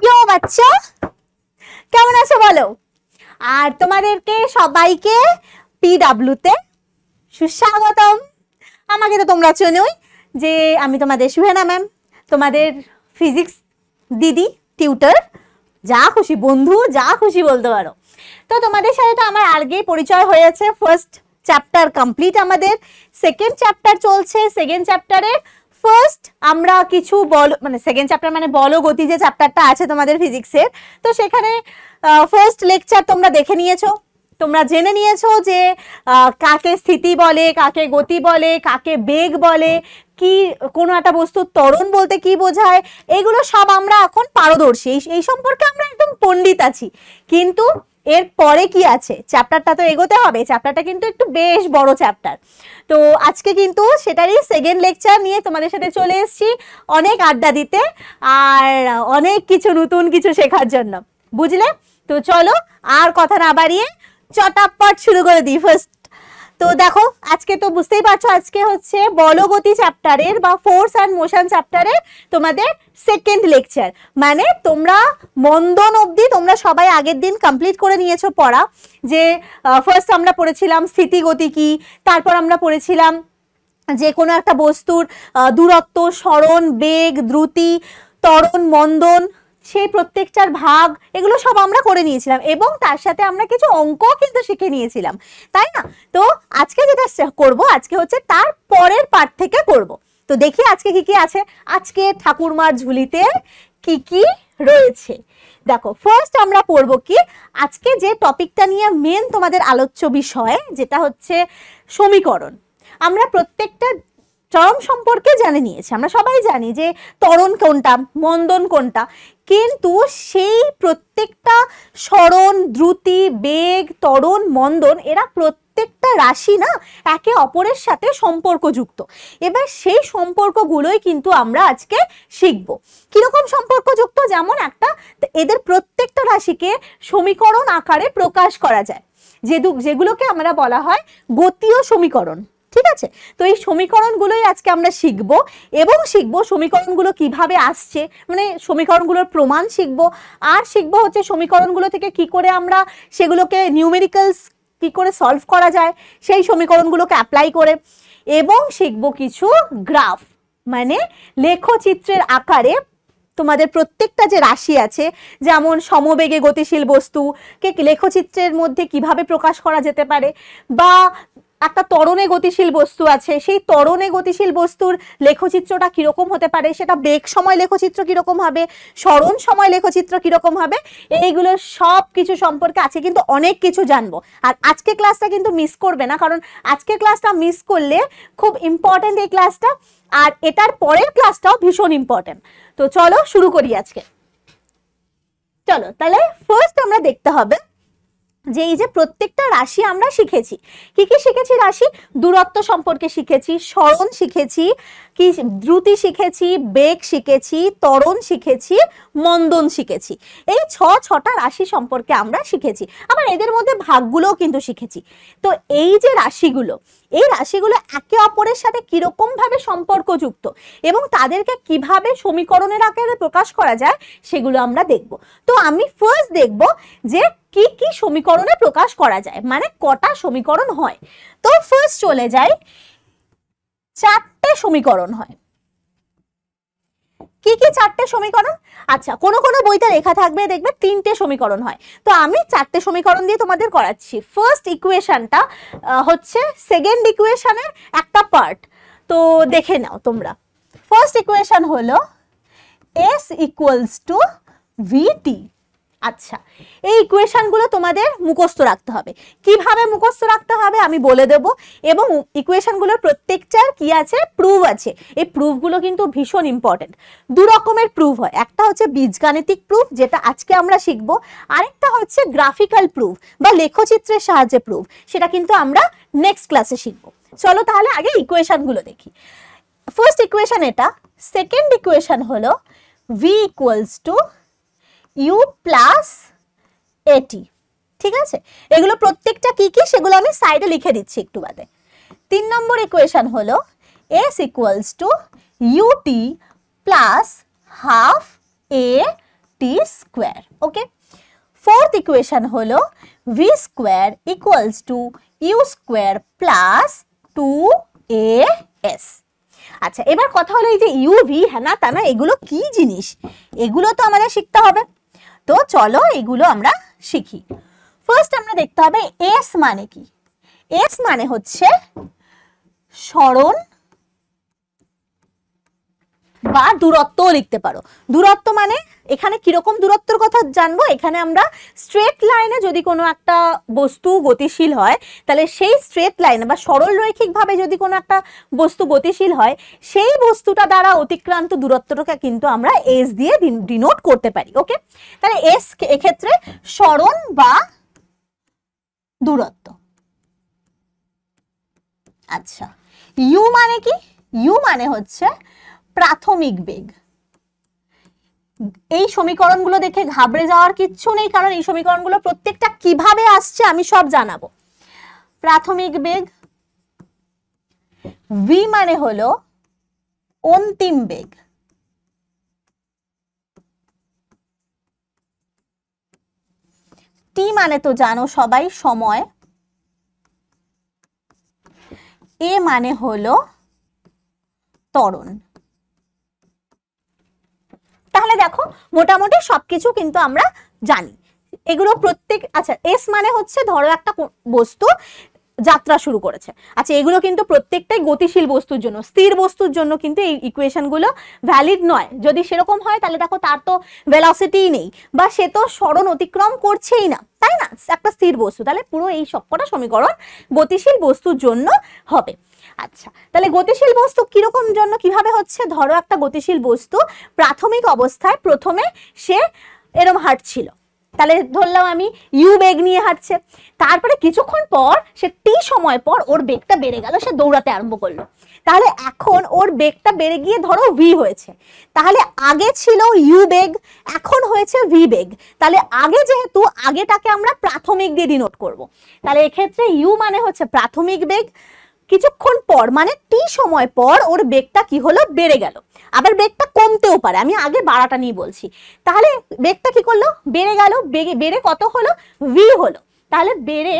প্রিয় বাচ্চা কেমন আছো বলো আর তোমাদেরকে সবাইকে পিডাব্লুতে সুস্বাগতম আমাকে তো তোমরা চেনোই যে আমি তোমাদের সুহেনা ম্যাম তোমাদের ফিজিক্স দিদি টিউটার যা খুশি বন্ধু যা খুশি বলতে পারো তো তোমাদের সাথে তো আমার আগেই পরিচয় হয়েছে ফার্স্ট চ্যাপ্টার কমপ্লিট আমাদের সেকেন্ড চ্যাপ্টার চলছে সেকেন্ড চ্যাপ্টারের ফার্স্ট আমরা কিছু বল মানে সেকেন্ড চ্যাপ্টার মানে বল গতি যে চ্যাপ্টারটা আছে তোমাদের ফিজিক্সের তো সেখানে ফার্স্ট লেকচার তোমরা দেখে নিয়েছো তোমরা জেনে নিয়েছো যে কাকে স্থিতি বলে কাকে গতি বলে কাকে বেগ বলে কি কোনো একটা বস্তুর ত্বরণ বলতে কি বোঝায় এগুলো সব আমরা এখন পারদর্শী এই সম্পর্কে আমরা একদম পণ্ডিত আছি কিন্তু এর পরে কি আছে চ্যাপ্টারটা তো এগোতে হবে চ্যাপ্টারটা কিন্তু একটু বেশ বড় চ্যাপ্টার তো আজকে কিন্তু সেটারই সেকেন্ড লেকচার নিয়ে তোমাদের সাথে চলে এসেছি অনেক আড্ডা দিতে আর অনেক কিছু নতুন কিছু শেখার জন্য বুঝলে তো চলো আর কথা না বাড়িয়ে চটাপট শুরু করে দিই ফার্স্ট তো দেখো আজকে তো বুঝতেই পারছো আজকে হচ্ছে বলগতি চ্যাপ্টারের বা ফোর্স অ্যান্ড মোশন চ্যাপ্টারের তোমাদের সেকেন্ড লেকচার মানে তোমরা মন্দন অবধি তোমরা সবাই আগের দিন কমপ্লিট করে নিয়েছো পড়া যে ফার্স্ট আমরা পড়েছিলাম স্থিতিগতি কি তারপর আমরা পড়েছিলাম যে কোনো একটা বস্তুর দূরত্ব স্মরণ বেগ দ্রুতি ত্বরণ মন্দন সেই প্রত্যেকটার ভাগ এগুলো সব আমরা করে নিয়েছিলাম এবং তার সাথে আমরা কিছু অঙ্কও কিন্তু শিখে নিয়েছিলাম তাই না তো আজকে যেটা করব আজকে হচ্ছে তার পরের পার্ট থেকে করব তো দেখি আজকে কি কি আছে আজকে ঠাকুরমার ঝুলিতে কি কি রয়েছে দেখো ফার্স্ট আমরা পড়বো কি আজকে যে টপিকটা নিয়ে মেন তোমাদের আলোচ্য বিষয় যেটা হচ্ছে সমীকরণ আমরা প্রত্যেকটা চরম সম্পর্কে জানে নিয়েছি আমরা সবাই জানি যে ত্বরণ কোনটা মন্দন কোনটা কিন্তু সেই প্রত্যেকটা স্মরণ দ্রুতি বেগ তরণ মন্দন এরা প্রত্যেকটা রাশি না একে অপরের সাথে সম্পর্কযুক্ত এবার সেই সম্পর্কগুলোই কিন্তু আমরা আজকে শিখব কীরকম সম্পর্কযুক্ত যেমন একটা এদের প্রত্যেকটা রাশিকে সমীকরণ আকারে প্রকাশ করা যায় যে যেগুলোকে আমরা বলা হয় গতীয় সমীকরণ ঠিক আছে তো এই সমীকরণগুলোই আজকে আমরা শিখব এবং শিখব সমীকরণগুলো কিভাবে আসছে মানে সমীকরণগুলোর প্রমাণ শিখব আর শিখব হচ্ছে সমীকরণগুলো থেকে কি করে আমরা সেগুলোকে নিউমেরিক্যালস কি করে সলভ করা যায় সেই সমীকরণগুলোকে অ্যাপ্লাই করে এবং শিখব কিছু গ্রাফ মানে লেখচিত্রের আকারে তোমাদের প্রত্যেকটা যে রাশি আছে যেমন সমবেগে গতিশীল বস্তুকে লেখচিত্রের মধ্যে কিভাবে প্রকাশ করা যেতে পারে বা একটা তরণে গতিশীল বস্তু আছে সেই তরণে গতিশীল বস্তুর লেখচিত্রটা কীরকম হতে পারে সেটা বেগ সময় লেখচিত্র কীরকম হবে স্মরণ সময় লেখচিত্র কীরকম হবে এইগুলো সব কিছু সম্পর্কে আছে কিন্তু অনেক কিছু জানবো আর আজকে ক্লাসটা কিন্তু মিস করবে না কারণ আজকে ক্লাসটা মিস করলে খুব ইম্পর্ট্যান্ট এই ক্লাসটা আর এটার পরের ক্লাসটাও ভীষণ ইম্পর্ট্যান্ট তো চলো শুরু করি আজকে চলো তাহলে ফার্স্ট আমরা দেখতে হবে যে এই যে প্রত্যেকটা রাশি আমরা শিখেছি কি কি শিখেছি রাশি দূরত্ব সম্পর্কে শিখেছি স্মরণ শিখেছি কি দ্রুতি শিখেছি বেগ শিখেছি তরণ শিখেছি মন্দন শিখেছি এই ছ ছটা রাশি সম্পর্কে আমরা শিখেছি আবার এদের মধ্যে ভাগগুলোও কিন্তু শিখেছি তো এই যে রাশিগুলো এই রাশিগুলো একে অপরের সাথে কীরকমভাবে সম্পর্কযুক্ত এবং তাদেরকে কিভাবে সমীকরণের আকারে প্রকাশ করা যায় সেগুলো আমরা দেখব তো আমি ফার্স্ট দেখব যে কি কি সমীকরণে প্রকাশ করা যায় মানে কটা সমীকরণ হয় তো ফার্স্ট চলে যাই চারটে সমীকরণ হয় কি কি চারটে সমীকরণ আচ্ছা কোন কোন বইতে লেখা থাকবে দেখবে তিনটে সমীকরণ হয় তো আমি চারটে সমীকরণ দিয়ে তোমাদের করাচ্ছি ফার্স্ট ইকুয়েশনটা হচ্ছে সেকেন্ড ইকুয়েশনের একটা পার্ট তো দেখে নাও তোমরা ফার্স্ট ইকুয়েশন হলো এস ইকুয়ালস টু ভিটি আচ্ছা এই ইকুয়েশানগুলো তোমাদের মুখস্থ রাখতে হবে কিভাবে মুখস্থ রাখতে হবে আমি বলে দেব এবং ইকুয়েশানগুলোর প্রত্যেকটার কি আছে প্রুভ আছে এই প্রুফগুলো কিন্তু ভীষণ ইম্পর্টেন্ট দু রকমের প্রুফ হয় একটা হচ্ছে বীজগাণিতিক প্রুফ যেটা আজকে আমরা শিখবো আরেকটা হচ্ছে গ্রাফিক্যাল প্রুফ বা লেখচিত্রের সাহায্যে প্রুফ সেটা কিন্তু আমরা নেক্সট ক্লাসে শিখব চলো তাহলে আগে ইকুয়েশানগুলো দেখি ফার্স্ট ইকুয়েশান এটা সেকেন্ড ইকুয়েশান হলো V equals to U plus a t ঠিক আছে এগুলো প্রত্যেকটা কি কি সেগুলো আমি সাইডে লিখে দিচ্ছি একটু বাদে তিন নম্বর ইকুয়েশন হলো S equals to u t plus half A T square okay fourth equation হলো V square equals to U square plus two A S আচ্ছা এবার কথা হলো এই যে ইউ ভি হ্যানা তানা এগুলো কি জিনিস এগুলো তো আমাদের শিখতে হবে তো চলো এগুলো আমরা শিখি ফার্স্ট আমরা দেখতে হবে এস মানে কি এস মানে হচ্ছে স্মরণ বা দূরত্বও লিখতে পারো দূরত্ব মানে এখানে কীরকম দূরত্বর কথা জানবো এখানে আমরা স্ট্রেট লাইনে যদি কোনো একটা বস্তু গতিশীল হয় তাহলে সেই স্ট্রেট লাইনে বা সরল রৈখিকভাবে যদি কোনো একটা বস্তু গতিশীল হয় সেই বস্তুটা দ্বারা অতিক্রান্ত দূরত্বটাকে কিন্তু আমরা এস দিয়ে ডিনোট করতে পারি ওকে তাহলে এস এক্ষেত্রে সরণ বা দূরত্ব আচ্ছা ইউ মানে কি ইউ মানে হচ্ছে প্রাথমিক বেগ এই সমীকরণগুলো দেখে ঘাবড়ে যাওয়ার কিচ্ছু নেই কারণ এই সমীকরণগুলো প্রত্যেকটা কিভাবে আসছে আমি সব জানাবো প্রাথমিক বেগ ভি মানে হলো অন্তিম বেগ টি মানে তো জানো সবাই সময় এ মানে হলো তরণ তাহলে দেখো মোটামুটি সবকিছু কিন্তু আমরা জানি এগুলো প্রত্যেক আচ্ছা এস মানে হচ্ছে ধরো একটা বস্তু যাত্রা শুরু করেছে আচ্ছা এগুলো কিন্তু প্রত্যেকটাই গতিশীল বস্তুর জন্য স্থির বস্তুর জন্য কিন্তু এই ইকুয়েশনগুলো ভ্যালিড নয় যদি সেরকম হয় তাহলে দেখো তার তো ভেলসিটিই নেই বা সে তো স্মরণ অতিক্রম করছেই না তাই না একটা স্থির বস্তু তাহলে পুরো এই সবকটা সমীকরণ গতিশীল বস্তুর জন্য হবে আচ্ছা তাহলে গতিশীল বস্তু কিরকম জন্য কিভাবে হচ্ছে ধরো একটা গতিশীল বস্তু প্রাথমিক অবস্থায় প্রথমে সে এরম হাঁটছিল তাহলে ধরলাম আমি ইউ বেগ নিয়ে হাঁটছে তারপরে কিছুক্ষণ পর সে টি সময় পর ওর বেগটা বেড়ে গেল সে দৌড়াতে আরম্ভ করলো তাহলে এখন ওর বেগটা বেড়ে গিয়ে ধরো ভি হয়েছে তাহলে আগে ছিল ইউ বেগ এখন হয়েছে ভি বেগ তাহলে আগে যেহেতু আগেটাকে আমরা প্রাথমিক দিয়ে ডিনোট করব। তাহলে এক্ষেত্রে ইউ মানে হচ্ছে প্রাথমিক বেগ কিছুক্ষণ পর মানে টি সময় পর ওর বেগটা কি হলো বেড়ে গেল আবার বেগটা কমতেও পারে আমি আগে বাড়াটা নিয়ে বলছি তাহলে বেগটা কি করলো বেড়ে গেল বেগে বেড়ে কত হলো ভি হলো তাহলে বেড়ে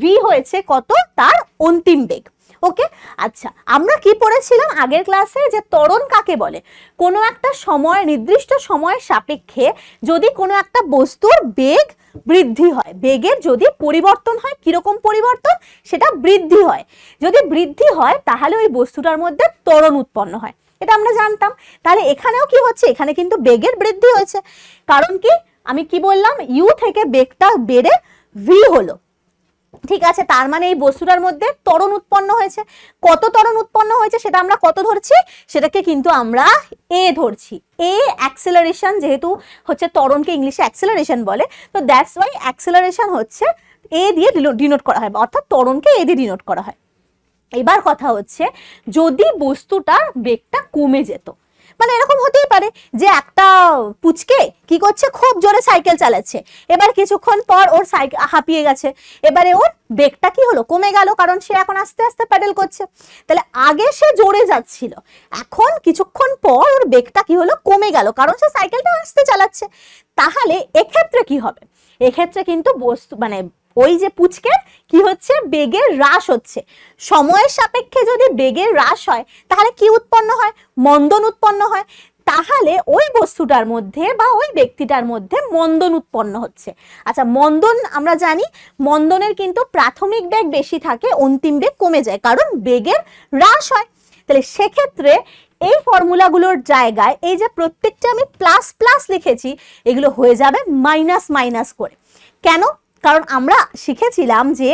ভি হয়েছে কত তার অন্তিম বেগ ওকে আচ্ছা আমরা কি পড়েছিলাম আগের ক্লাসে যে ত্বরণ কাকে বলে কোনো একটা সময় নির্দিষ্ট সময়ের সাপেক্ষে যদি কোনো একটা বস্তুর বেগ বৃদ্ধি হয় বেগের যদি পরিবর্তন হয় কীরকম পরিবর্তন সেটা বৃদ্ধি হয় যদি বৃদ্ধি হয় তাহলে ওই বস্তুটার মধ্যে ত্বরণ উৎপন্ন হয় এটা আমরা জানতাম তাহলে এখানেও কি হচ্ছে এখানে কিন্তু বেগের বৃদ্ধি হয়েছে কারণ কি আমি কি বললাম ইউ থেকে বেগটা বেড়ে ভি হলো ঠিক আছে তার মানে এই বস্তুটার মধ্যে তরণ উৎপন্ন হয়েছে কত তরণ উৎপন্ন হয়েছে সেটা আমরা কত ধরছি সেটাকে কিন্তু আমরা এ ধরছি এ অ্যাক্সেলারেশন যেহেতু হচ্ছে তরণকে ইংলিশে অ্যাক্সেলারেশন বলে তো দ্যাটস ওয়াই অ্যাক্সেলারেশন হচ্ছে এ দিয়ে ডিনোট করা হয় অর্থাৎ তরণকে এ দিয়ে ডিনোট করা হয় এবার কথা হচ্ছে যদি বস্তুটার বেগটা কমে যেত মানে এরকম হতেই পারে যে একটা পুচকে কি করছে খুব জোরে সাইকেল চালাচ্ছে এবার কিছুক্ষণ পর ওর সাইকেল হাঁপিয়ে গেছে এবারে ওর বেগটা কি হলো কমে গেল কারণ সে এখন আস্তে আস্তে প্যাডেল করছে তাহলে আগে সে জোরে যাচ্ছিল এখন কিছুক্ষণ পর ওর বেগটা কি হলো কমে গেল কারণ সে সাইকেলটা আস্তে চালাচ্ছে তাহলে এক্ষেত্রে কি হবে এক্ষেত্রে কিন্তু বস্তু মানে ওই যে পুচকের কি হচ্ছে বেগের হ্রাস হচ্ছে সময়ের সাপেক্ষে যদি বেগের হ্রাস হয় তাহলে কি উৎপন্ন হয় মন্দন উৎপন্ন হয় তাহলে ওই বস্তুটার মধ্যে বা ওই ব্যক্তিটার মধ্যে মন্দন উৎপন্ন হচ্ছে আচ্ছা মন্দন আমরা জানি মন্দনের কিন্তু প্রাথমিক বেগ বেশি থাকে অন্তিম বেগ কমে যায় কারণ বেগের হ্রাস হয় তাহলে সেক্ষেত্রে এই ফর্মুলাগুলোর জায়গায় এই যে প্রত্যেকটা আমি প্লাস প্লাস লিখেছি এগুলো হয়ে যাবে মাইনাস মাইনাস করে কেন কারণ আমরা শিখেছিলাম যে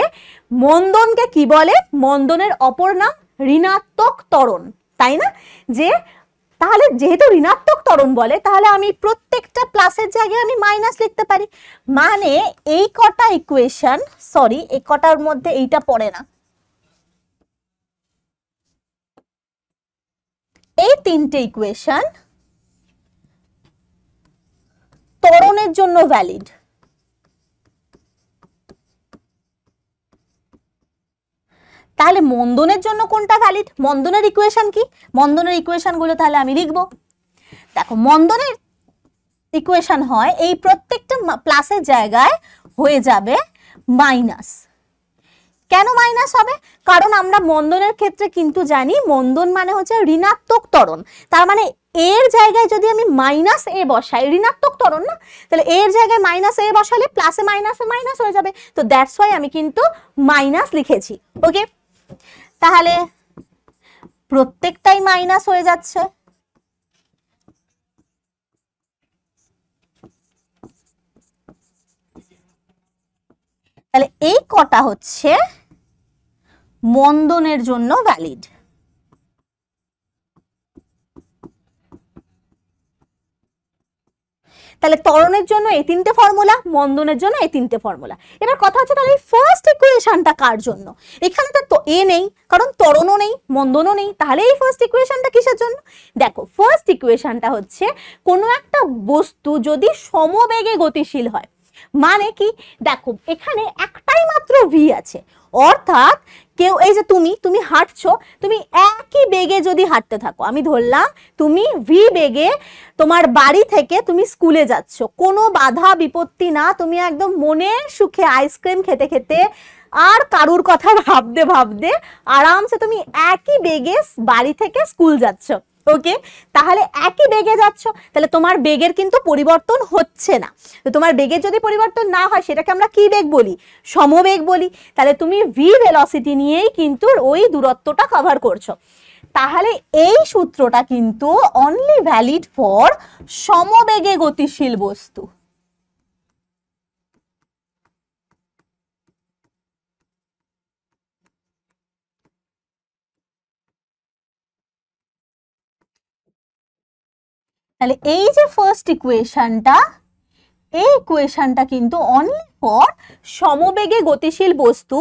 মন্দনকে কি বলে মন্দনের অপর নাম ঋণাত্মক ত্বরণ তাই না যে তাহলে যেহেতু ঋণাত্মক তরণ বলে তাহলে আমি প্রত্যেকটা প্লাসের জায়গায় আমি মাইনাস লিখতে পারি মানে এই কটা ইকুয়েশন সরি এই কটার মধ্যে এইটা পড়ে না এই তিনটে ইকুয়েশন তরণের জন্য ভ্যালিড তাহলে মন্দনের জন্য কোনটা ভ্যালিড মন্দনের ইকুয়েশন কি মন্দনের ইকুয়েশনগুলো তাহলে আমি লিখব দেখো মন্দনের ইকুয়েশন হয় এই প্রত্যেকটা প্লাসের জায়গায় হয়ে যাবে মাইনাস কেন মাইনাস হবে কারণ আমরা মন্দনের ক্ষেত্রে কিন্তু জানি মন্দন মানে হচ্ছে ঋণাত্মক তরণ তার মানে এর জায়গায় যদি আমি মাইনাস এ বসাই ঋণাত্মক তরণ না তাহলে এর জায়গায় মাইনাস এ বসালে প্লাসে মাইনাসে মাইনাস হয়ে যাবে তো দ্যাটস ওয়াই আমি কিন্তু মাইনাস লিখেছি ওকে তাহলে প্রত্যেকটাই মাইনাস হয়ে যাচ্ছে তাহলে এই কটা হচ্ছে মন্দনের জন্য ভ্যালিড তাহলে তরণের জন্য এই তিনটে ফর্মুলা মন্দনের জন্য এই তিনটে ফর্মুলা এবার কথা হচ্ছে তাহলে এই ফার্স্ট ইকুয়েশনটা কার জন্য এখানে তো এ নেই কারণ তরণও নেই মন্দনও নেই তাহলে এই ফার্স্ট ইকুয়েশনটা কিসের জন্য দেখো ফার্স্ট ইকুয়েশনটা হচ্ছে কোনো একটা বস্তু যদি সমবেগে গতিশীল হয় মানে কি দেখো এখানে একটাই মাত্র ভি আছে অর্থাৎ কেউ এই যে তুমি তুমি হাঁটছো তুমি একই বেগে যদি হাঁটতে থাকো আমি ধরলাম তুমি ভি বেগে তোমার বাড়ি থেকে তুমি স্কুলে যাচ্ছ কোনো বাধা বিপত্তি না তুমি একদম মনের সুখে আইসক্রিম খেতে খেতে আর কারুর কথা ভাবতে ভাবতে আরামসে তুমি একই বেগে বাড়ি থেকে স্কুল যাচ্ছ ওকে তাহলে একই বেগে যাচ্ছ তাহলে তোমার বেগের কিন্তু পরিবর্তন হচ্ছে না তো তোমার বেগের যদি পরিবর্তন না হয় সেটাকে আমরা কি বেগ বলি সমবেগ বলি তাহলে তুমি ভি ভেলসিটি নিয়েই কিন্তু ওই দূরত্বটা কভার করছো তাহলে এই সূত্রটা কিন্তু অনলি ভ্যালিড ফর সমবেগে গতিশীল বস্তু তাহলে এই যে ফার্স্ট ইকুয়েশনটা এই ইকুয়েশনটা কিন্তু অনলি ফর সমবেগে গতিশীল বস্তু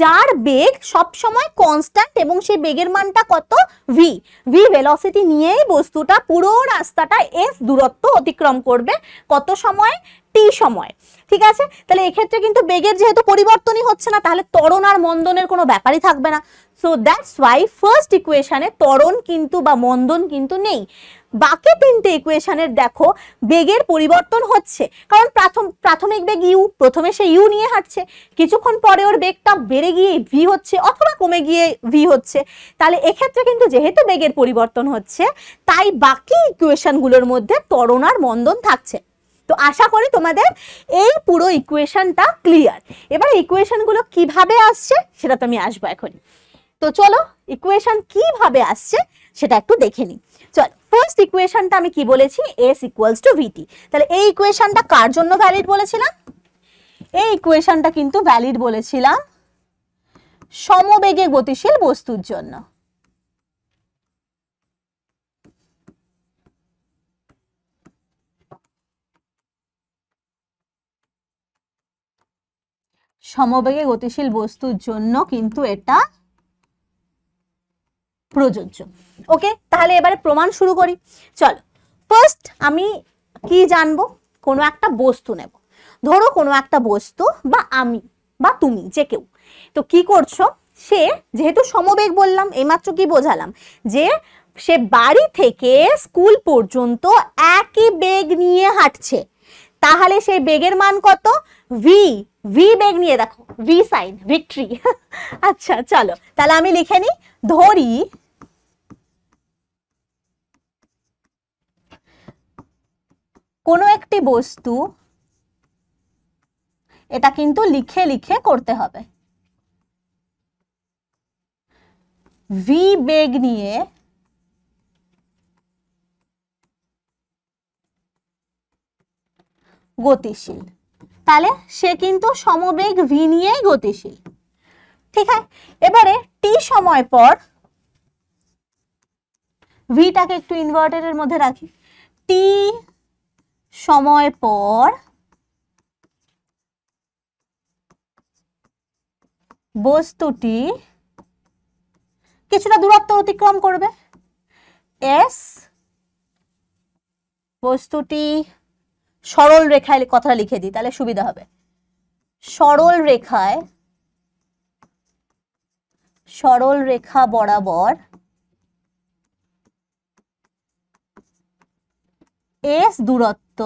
যার বেগ সবসময় কনস্ট্যান্ট এবং সেই বেগের মানটা কত ভি ভি ভেলোসিটি নিয়েই বস্তুটা পুরো রাস্তাটা এফ দূরত্ব অতিক্রম করবে কত সময় টি সময় ঠিক আছে তাহলে এক্ষেত্রে কিন্তু বেগের যেহেতু পরিবর্তনই হচ্ছে না তাহলে তরণ আর মন্দনের কোনো ব্যাপারই থাকবে না সো দ্যাটস ওয়াই ফার্স্ট ইকুয়েশানে তরণ কিন্তু বা মন্দন কিন্তু নেই বাকি তিনটে ইকুয়েশনের দেখো বেগের পরিবর্তন হচ্ছে কারণ প্রাথম প্রাথমিক বেগ ইউ প্রথমে সে ইউ নিয়ে হাঁটছে কিছুক্ষণ পরে ওর বেগটা বেড়ে গিয়ে ভি হচ্ছে অথবা কমে গিয়ে ভি হচ্ছে তাহলে এক্ষেত্রে কিন্তু যেহেতু বেগের পরিবর্তন হচ্ছে তাই বাকি ইকুয়েশনগুলোর মধ্যে তরণার মন্দন থাকছে তো আশা করি তোমাদের এই পুরো ইকুয়েশনটা ক্লিয়ার এবার ইকুয়েশনগুলো কিভাবে আসছে সেটা তো আমি আসবো এখন তো চলো ইকুয়েশন কিভাবে আসছে সেটা একটু দেখে নিই ফার্স্ট ইকুয়েশনটা আমি কি বলেছি এস ইকুয়ালস টু ভিটি তাহলে এই ইকুয়েশনটা কার জন্য ভ্যালিড বলেছিলাম এই ইকুয়েশনটা কিন্তু ভ্যালিড বলেছিলাম সমবেগে গতিশীল বস্তুর জন্য সমবেগে গতিশীল বস্তুর জন্য কিন্তু এটা প্রযোজ্য ওকে তাহলে এবারে প্রমাণ শুরু করি চলো ফার্স্ট আমি কি জানবো কোনো একটা বস্তু নেব ধরো কোনো একটা বস্তু বা আমি বা তুমি যে কেউ তো কি করছো সে যেহেতু সমবেগ বললাম এইমাত্র কি বোঝালাম যে সে বাড়ি থেকে স্কুল পর্যন্ত একই বেগ নিয়ে হাঁটছে তাহলে সেই বেগের মান কত ভি ভি বেগ নিয়ে দেখো ভি সাইন ভিক্টরি আচ্ছা চলো তাহলে আমি লিখে নিই ধরি কোনো একটি বস্তু এটা কিন্তু লিখে লিখে করতে হবে ভি বেগ নিয়ে গতিশীল তাহলে সে কিন্তু সমবেগ ভি নিয়েই গতিশীল ঠিক আছে এবারে টি সময় পর ভিটাকে একটু ইনভার্টারের মধ্যে রাখি টি সময় পর বস্তুটি কিছুটা দূরত্ব অতিক্রম করবে এস বস্তুটি সরল রেখায় কথাটা লিখে দিই তাহলে সুবিধা হবে সরল রেখায় সরল রেখা বরাবর এস দূরত্ব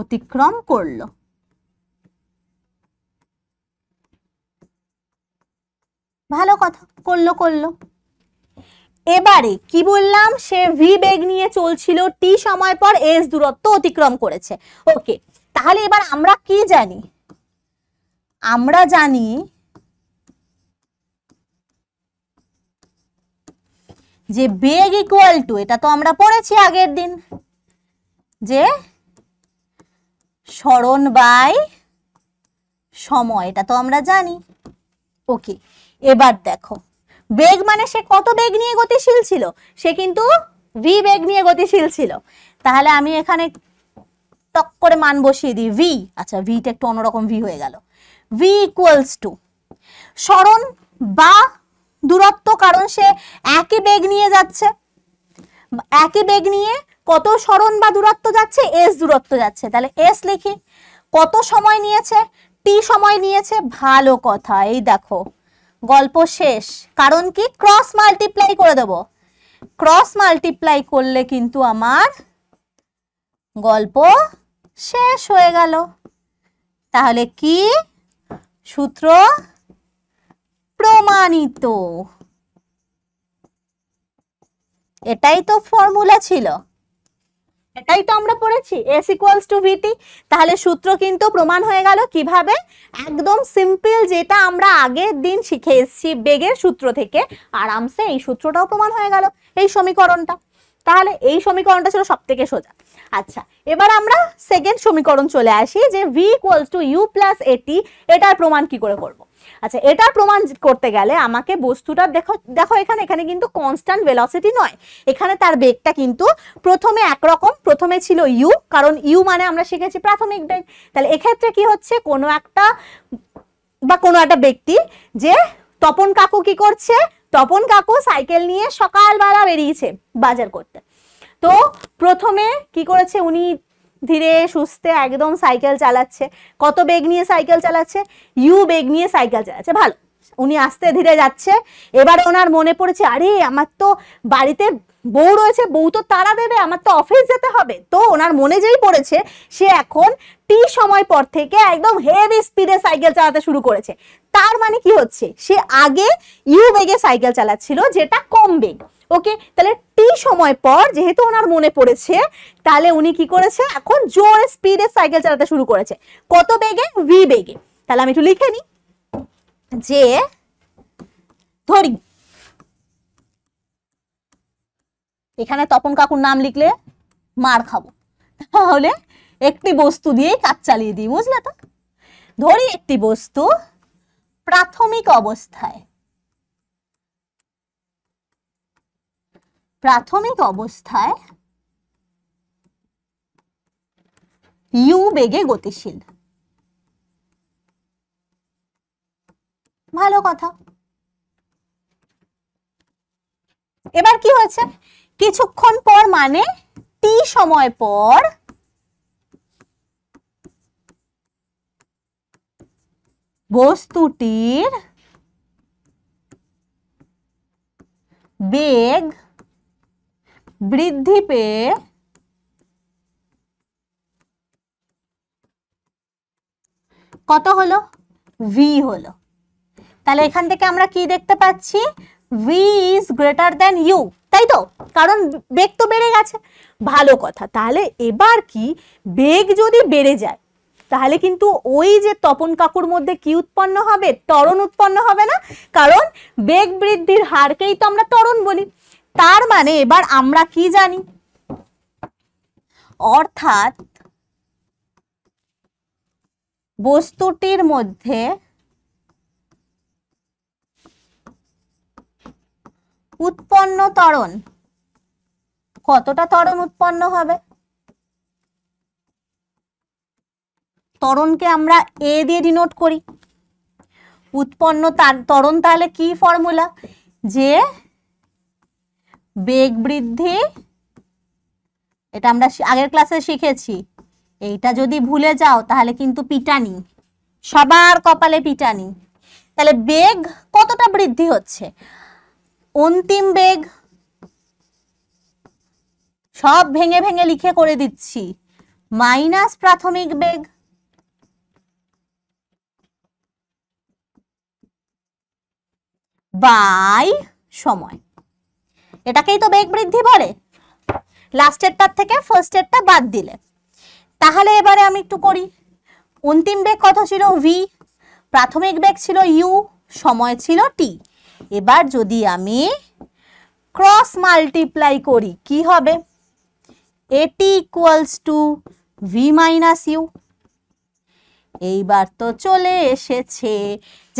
অতিক্রম করল ভালো কথা করলো করলো এবারে কি বললাম সে ভি বেগ নিয়ে চলছিল টি সময় পর এস দূরত্ব অতিক্রম করেছে ওকে তাহলে এবার আমরা কি জানি আমরা জানি যে বেগ ইকুয়াল টু এটা তো আমরা পড়েছি আগের দিন যে সরণ বাই সময় এটা তো আমরা জানি ওকে এবার দেখো বেগ মানে সে কত বেগ নিয়ে গতিশীল ছিল সে কিন্তু ভি বেগ নিয়ে গতিশীল ছিল তাহলে আমি এখানে টক করে মান বসিয়ে দিই ভি আচ্ছা ভিটা একটু অন্যরকম ভি হয়ে গেল ভি ইকুয়ালস টু স্মরণ বা দূরত্ব কারণ সে একই বেগ নিয়ে যাচ্ছে একই বেগ নিয়ে কত সরণ বা দূরত্ব যাচ্ছে এস দূরত্ব যাচ্ছে তাহলে এস লিখি কত সময় নিয়েছে টি সময় নিয়েছে ভালো কথা এই দেখো গল্প শেষ কারণ কি ক্রস মাল্টিপ্লাই করে দেব ক্রস মাল্টিপ্লাই করলে কিন্তু আমার গল্প শেষ হয়ে গেল তাহলে কি সূত্র প্রমাণিত এটাই তো ফর্মুলা ছিল এটাই তো আমরা পড়েছি এস ইকুয়ালস টু ভিটি তাহলে সূত্র কিন্তু প্রমাণ হয়ে গেল কিভাবে একদম সিম্পল যেটা আমরা আগের দিন শিখে এসেছি বেগের সূত্র থেকে আরামসে এই সূত্রটাও প্রমাণ হয়ে গেল এই সমীকরণটা তাহলে এই সমীকরণটা ছিল সব থেকে সোজা আচ্ছা এবার আমরা সেকেন্ড সমীকরণ চলে আসি যে V equals to U plus a t এটার প্রমাণ কি করে করব। আচ্ছা এটার প্রমাণ করতে গেলে আমাকে বস্তুটা দেখো দেখো এখানে এখানে কিন্তু কনস্ট্যান্ট ভেলসিটি নয় এখানে তার বেগটা কিন্তু প্রথমে একরকম প্রথমে ছিল ইউ কারণ ইউ মানে আমরা শিখেছি প্রাথমিক বেগ তাহলে এক্ষেত্রে কি হচ্ছে কোনো একটা বা কোনো একটা ব্যক্তি যে তপন কাকু কি করছে তপন কাকু সাইকেল নিয়ে সকালবেলা বেরিয়েছে বাজার করতে তো প্রথমে কি করেছে উনি ধীরে সুস্থে একদম সাইকেল চালাচ্ছে কত বেগ নিয়ে সাইকেল চালাচ্ছে ইউ বেগ নিয়ে সাইকেল চালাচ্ছে ভালো উনি আস্তে ধীরে যাচ্ছে এবার ওনার মনে পড়েছে আরে আমার তো বাড়িতে বউ রয়েছে বউ তো তারা দেবে আমার তো অফিস যেতে হবে তো ওনার মনে যেই পড়েছে সে এখন টি সময় পর থেকে একদম হেভি স্পিডে সাইকেল চালাতে শুরু করেছে তার মানে কি হচ্ছে সে আগে ইউ বেগে সাইকেল চালাচ্ছিল যেটা কম বেগ ওকে তাহলে টি সময় পর যেহেতু ওনার মনে পড়েছে তাহলে উনি কি করেছে এখন জোরে স্পিডে সাইকেল চালাতে শুরু করেছে কত বেগে ভি বেগে তাহলে আমি একটু লিখে নিই যে ধরি এখানে তপন কাকুর নাম লিখলে মার খাবো তাহলে একটি বস্তু দিয়েই কাজ চালিয়ে দিই বুঝলে তো ধরি একটি বস্তু প্রাথমিক অবস্থায় প্রাথমিক অবস্থায় ইউ বেগে গতিশীল ভালো কথা এবার কি হয়েছে কিছুক্ষণ পর মানে টি সময় পর বস্তুটির বেগ বৃদ্ধি পেয়ে কত হলো ভি হলো তাহলে এখান থেকে আমরা কি দেখতে পাচ্ছি V is greater than U তাই তো কারণ বেগ তো বেড়ে গেছে ভালো কথা তাহলে এবার কি বেগ যদি বেড়ে যায় তাহলে কিন্তু ওই যে তপন কাকুর মধ্যে কি উৎপন্ন হবে ত্বরণ উৎপন্ন হবে না কারণ বেগ বৃদ্ধির হারকেই তো আমরা ত্বরণ বলি তার মানে এবার আমরা কি জানি অর্থাৎ বস্তুটির মধ্যে উৎপন্ন তরণ কতটা তরণ উৎপন্ন হবে তরণকে আমরা এ দিয়ে ডিনোট করি উৎপন্ন তরণ তাহলে কি ফর্মুলা যে বেগ বৃদ্ধি এটা আমরা আগের ক্লাসে শিখেছি এইটা যদি ভুলে যাও তাহলে কিন্তু পিটানি সবার কপালে পিটানি তাহলে বেগ কতটা বৃদ্ধি হচ্ছে অন্তিম বেগ সব ভেঙে ভেঙে লিখে করে দিচ্ছি মাইনাস প্রাথমিক বেগ বাই সময় এটাকেই তো বেগ বৃদ্ধি বলে লাস্টেরটার থেকে ফার্স্টেরটা বাদ দিলে তাহলে এবারে আমি একটু করি অন্তিম বেগ কত ছিল ভি প্রাথমিক বেগ ছিল ইউ সময় ছিল টি এবার যদি আমি ক্রস মাল্টিপ্লাই করি কি হবে a t equals to V minus U এইবার তো চলে এসেছে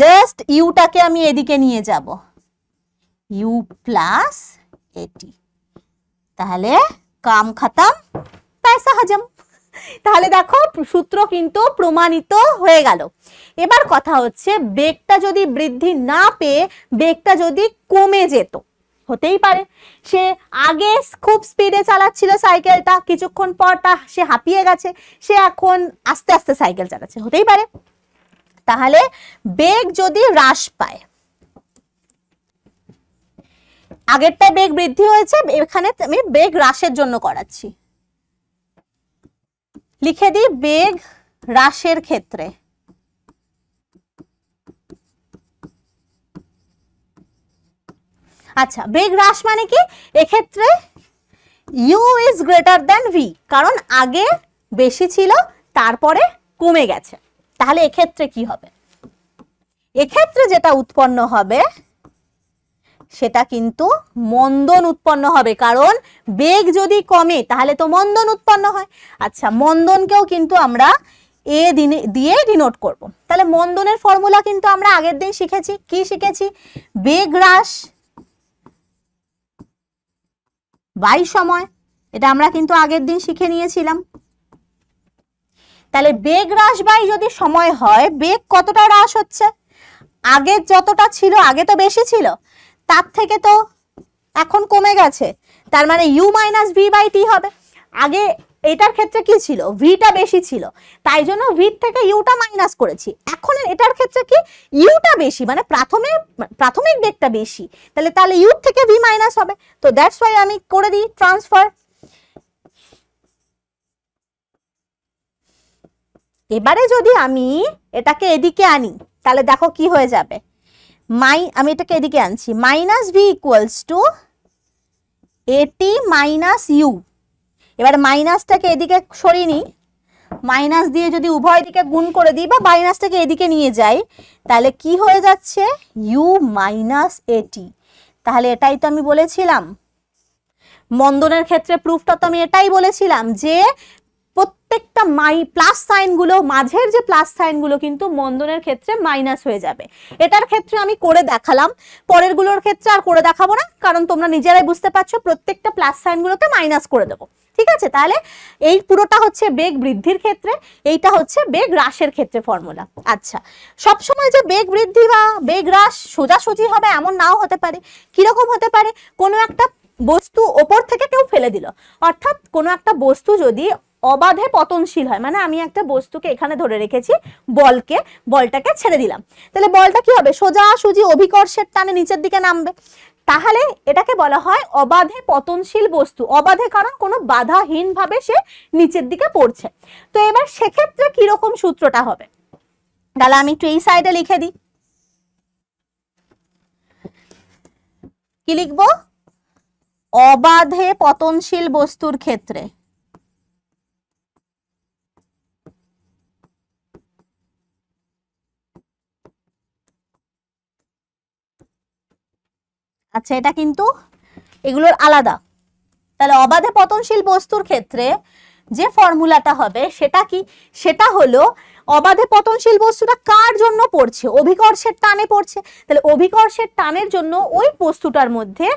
জাস্ট ইউটাকে আমি এদিকে নিয়ে যাব ইউ প্লাস এটি তাহলে কাম খাতাম পয়সা হজম তাহলে দেখো সূত্র কিন্তু প্রমাণিত হয়ে গেল এবার কথা হচ্ছে বেগটা যদি বৃদ্ধি না পেয়ে বেগটা যদি কমে যেত হতেই পারে সে আগে খুব স্পিডে চালাচ্ছিল সাইকেলটা কিছুক্ষণ পর তা সে হাঁপিয়ে গেছে সে এখন আস্তে আস্তে সাইকেল চালাচ্ছে হতেই পারে তাহলে বেগ যদি হ্রাস পায় আগেরটা বেগ বৃদ্ধি হয়েছে এখানে আমি বেগ হ্রাসের জন্য করাচ্ছি লিখে দিই বেগ হ্রাসের ক্ষেত্রে আচ্ছা বেগ হ্রাস মানে কি এক্ষেত্রে U is greater than V কারণ আগে বেশি ছিল তারপরে কমে গেছে তাহলে এক্ষেত্রে কি হবে এক্ষেত্রে যেটা উৎপন্ন হবে সেটা কিন্তু মন্দন উৎপন্ন হবে কারণ বেগ যদি কমে তাহলে তো মন্দন উৎপন্ন হয় আচ্ছা মন্দনকেও কিন্তু আমরা এ দিনে দিয়ে ডিনোট করব। তাহলে মন্দনের ফর্মুলা কিন্তু আমরা আগের দিন শিখেছি কি শিখেছি বেগ হ্রাস বাই সময় এটা আমরা কিন্তু আগের দিন শিখে নিয়েছিলাম তাহলে বেগ হ্রাস বাই যদি সময় হয় বেগ কতটা হ্রাস হচ্ছে আগে যতটা ছিল আগে তো বেশি ছিল তার থেকে তো এখন কমে গেছে তার মানে U minus V by T হবে আগে এটার ক্ষেত্রে কি ছিল ভিটা বেশি ছিল তাই জন্য ভির থেকে ইউটা মাইনাস করেছি এখন এটার ক্ষেত্রে কি ইউটা বেশি মানে প্রাথমে প্রাথমিক বেগটা বেশি তাহলে তাহলে ইউ থেকে ভি মাইনাস হবে তো দ্যাটস ওয়াই আমি করে দিই ট্রান্সফার এবারে যদি আমি এটাকে এদিকে আনি তাহলে দেখো কি হয়ে যাবে মাই আমি এটাকে এদিকে আনছি minus V equals to a t minus U এবার মাইনাসটাকে এদিকে সরিয়ে নিই মাইনাস দিয়ে যদি উভয় দিকে গুণ করে দিই বা মাইনাসটাকে এদিকে নিয়ে যাই তাহলে কি হয়ে যাচ্ছে ইউ মাইনাস এটি তাহলে এটাই তো আমি বলেছিলাম মন্দনের ক্ষেত্রে প্রুফটা তো আমি এটাই বলেছিলাম যে প্রত্যেকটা মাই প্লাস সাইনগুলো মাঝের যে প্লাস সাইনগুলো কিন্তু মন্দনের ক্ষেত্রে মাইনাস হয়ে যাবে এটার ক্ষেত্রে আমি করে দেখালাম পরেরগুলোর ক্ষেত্রে আর করে দেখাবো না কারণ তোমরা নিজেরাই বুঝতে পারছো প্রত্যেকটা প্লাস সাইনগুলোকে মাইনাস করে দেবো ঠিক আছে তাহলে এই পুরোটা হচ্ছে বেগ বৃদ্ধির ক্ষেত্রে এইটা হচ্ছে বেগ হ্রাসের ক্ষেত্রে ফর্মুলা আচ্ছা সবসময় যে বেগ বৃদ্ধি বা বেগ হ্রাস সোজাসুজি হবে এমন নাও হতে পারে কিরকম হতে পারে কোনো একটা বস্তু ওপর থেকে কেউ ফেলে দিল অর্থাৎ কোনো একটা বস্তু যদি অবাধে পতনশীল হয় মানে আমি একটা বস্তুকে এখানে ধরে রেখেছি বলকে বলটাকে ছেড়ে দিলাম তাহলে বলটা কি হবে সোজা সুজি অভিকর্ষের টানে নিচের দিকে নামবে তাহলে এটাকে বলা হয় অবাধে পতনশীল বস্তু অবাধে কারণ কোনো বাধাহীনভাবে সে নিচের দিকে পড়ছে তো এবার সেক্ষেত্রে কিরকম সূত্রটা হবে তাহলে আমি একটু এই সাইডে লিখে দিই কি লিখবো অবাধে পতনশীল বস্তুর ক্ষেত্রে আচ্ছা এটা কিন্তু এগুলোর আলাদা তাহলে অবাধে পতনশীল বস্তুর ক্ষেত্রে যে ফর্মুলাটা হবে সেটা কি সেটা হলো অবাধে পতনশীল বস্তুটা কার জন্য পড়ছে অভিকর্ষের টানে পড়ছে তাহলে অভিকর্ষের টানের জন্য ওই বস্তুটার মধ্যে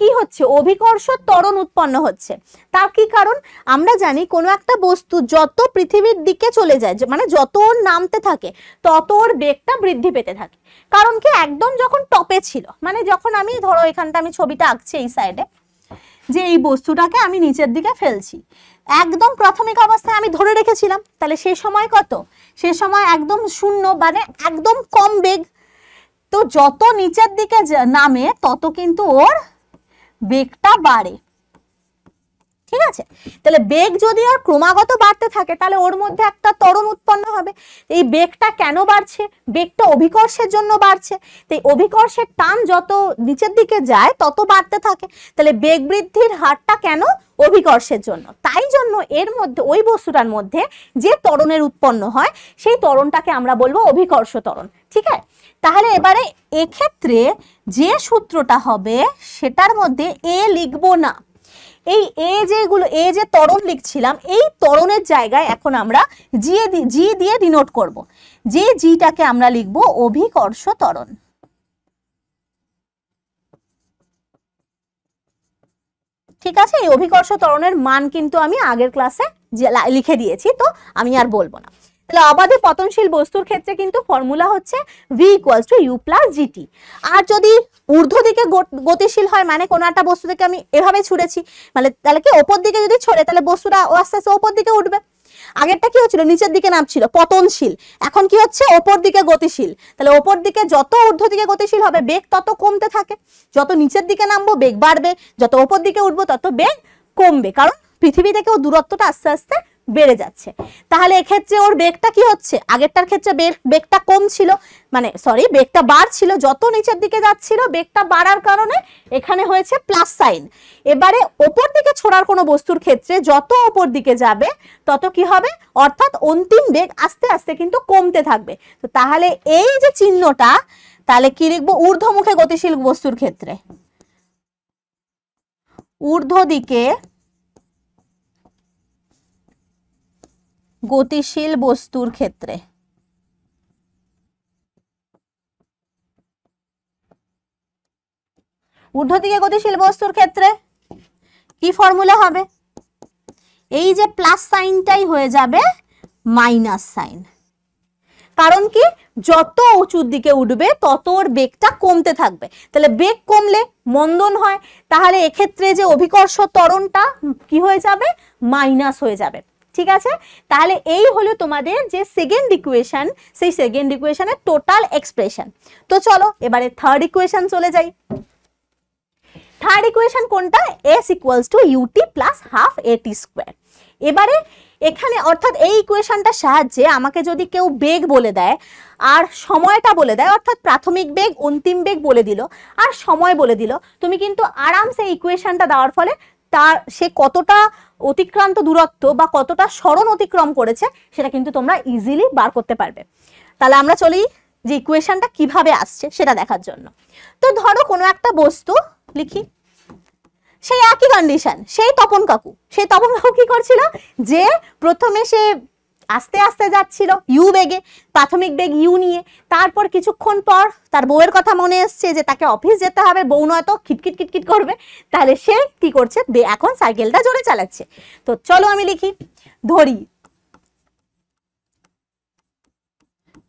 কি হচ্ছে অভিকর্ষ ত্বরণ উৎপন্ন হচ্ছে তার কি কারণ আমরা জানি কোনো একটা বস্তু যত পৃথিবীর দিকে চলে যায় মানে যত ওর নামতে থাকে তত ওর বেগটা বৃদ্ধি পেতে থাকে কারণ কি একদম যখন টপে ছিল মানে যখন আমি ধরো এখানটা আমি ছবিটা আঁকছি এই সাইডে যে এই বস্তুটাকে আমি নিচের দিকে ফেলছি একদম প্রাথমিক অবস্থায় আমি ধরে রেখেছিলাম তাহলে সে সময় কত সে সময় একদম শূন্য মানে একদম কম বেগ তো যত নিচের দিকে নামে তত কিন্তু ওর বেগটা বাড়ে ঠিক আছে তাহলে বেগ যদি ওর ক্রমাগত বাড়তে থাকে তাহলে ওর মধ্যে একটা তরণ উৎপন্ন হবে এই বেগটা কেন বাড়ছে বেগটা অভিকর্ষের জন্য বাড়ছে এই অভিকর্ষের টান যত নিচের দিকে যায় তত বাড়তে থাকে তাহলে বেগ বৃদ্ধির হারটা কেন অভিকর্ষের জন্য তাই জন্য এর মধ্যে ওই বস্তুটার মধ্যে যে তরণের উৎপন্ন হয় সেই তরণটাকে আমরা বলবো অভিকর্ষ তরণ ঠিক আছে তাহলে এবারে এক্ষেত্রে যে সূত্রটা হবে সেটার মধ্যে এ লিখব না এই এ যেগুলো এ যে তরণ লিখছিলাম এই তরণের জায়গায় এখন আমরা জি জি দিয়ে ডিনোট করব। যে জিটাকে আমরা লিখব অভিকর্ষ তরণ ঠিক আছে এই অভিকর্ষ তরণের মান কিন্তু আমি আগের ক্লাসে লিখে দিয়েছি তো আমি আর বলবো না তাহলে অবাধে পতনশীল বস্তুর ক্ষেত্রে কিন্তু ফর্মুলা হচ্ছে V equals to U plus g t আর যদি ঊর্ধ্ব দিকে গতিশীল হয় মানে কোনো একটা বস্তু থেকে আমি এভাবে ছুঁড়েছি মানে তাহলে কি ওপর দিকে যদি ছড়ে তাহলে বস্তুটা ও আস্তে আস্তে ওপর দিকে উঠবে আগেরটা কি হচ্ছিল নিচের দিকে নামছিল পতনশীল এখন কি হচ্ছে ওপর দিকে গতিশীল তাহলে ওপর দিকে যত ঊর্ধ্ব দিকে গতিশীল হবে বেগ তত কমতে থাকে যত নিচের দিকে নামবো বেগ বাড়বে যত ওপর দিকে উঠবো তত বেগ কমবে কারণ পৃথিবী থেকেও দূরত্বটা আস্তে আস্তে বেড়ে যাচ্ছে তাহলে এক্ষেত্রে ওর বেগটা কি হচ্ছে আগেরটার ক্ষেত্রে বেগটা কম ছিল মানে সরি বেগটা বাড়ছিল যত নিচের দিকে যাচ্ছিল বেগটা বাড়ার কারণে এখানে হয়েছে প্লাস সাইন এবারে ওপর দিকে ছোড়ার কোনো বস্তুর ক্ষেত্রে যত ওপর দিকে যাবে তত কি হবে অর্থাৎ অন্তিম বেগ আস্তে আস্তে কিন্তু কমতে থাকবে তো তাহলে এই যে চিহ্নটা তাহলে কি লিখবো ঊর্ধ্বমুখে গতিশীল বস্তুর ক্ষেত্রে ঊর্ধ্ব দিকে গতিশীল বস্তুর ক্ষেত্রে ঊর্ধ্ব দিকে গতিশীল বস্তুর ক্ষেত্রে কি ফর্মুলা হবে এই যে প্লাস সাইনটাই হয়ে যাবে মাইনাস সাইন কারণ কি যত উঁচুর দিকে উঠবে তত ওর বেগটা কমতে থাকবে তাহলে বেগ কমলে মন্দন হয় তাহলে এক্ষেত্রে যে অভিকর্ষ তরণটা কি হয়ে যাবে মাইনাস হয়ে যাবে ঠিক আছে তাহলে এই হলো তোমাদের যে সেকেন্ড ইকুয়েশন সেই সেকেন্ড ইকুয়েশনের টোটাল এক্সপ্রেশন তো চলো এবারে থার্ড ইকুয়েশন চলে যাই থার্ড ইকুয়েশন কোনটা S equals to u t plus half a t square এবারে এখানে অর্থাৎ এই ইকুয়েশনটা সাহায্যে আমাকে যদি কেউ বেগ বলে দেয় আর সময়টা বলে দেয় অর্থাৎ প্রাথমিক বেগ অন্তিম বেগ বলে দিল আর সময় বলে দিল তুমি কিন্তু আরামসে ইকুয়েশনটা দেওয়ার ফলে তার সে কতটা অতিক্রান্ত দূরত্ব বা কতটা স্মরণ অতিক্রম করেছে সেটা কিন্তু তোমরা ইজিলি বার করতে পারবে তাহলে আমরা চলি যে ইকুয়েশনটা কিভাবে আসছে সেটা দেখার জন্য তো ধরো কোনো একটা বস্তু লিখি সেই একই কন্ডিশন সেই তপন কাকু সেই তপন কাকু কি করছিল যে প্রথমে সে আস্তে আস্তে যাচ্ছিল ইউ বেগে প্রাথমিক বেগ ইউ নিয়ে তারপর কিছুক্ষণ পর তার বউয়ের কথা মনে এসছে যে তাকে অফিস যেতে হবে বউ নয়তো খিটখিট খিটখিট করবে তাহলে সে কি করছে এখন সাইকেলটা জোরে চালাচ্ছে তো চলো আমি লিখি ধরি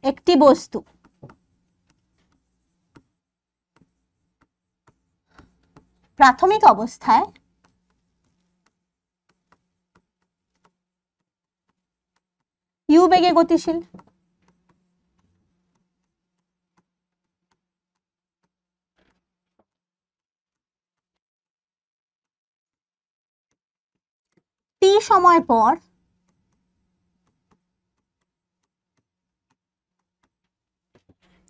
একটি বস্তু প্রাথমিক অবস্থায় ইউ বেগে গতিশীল টি সময় পর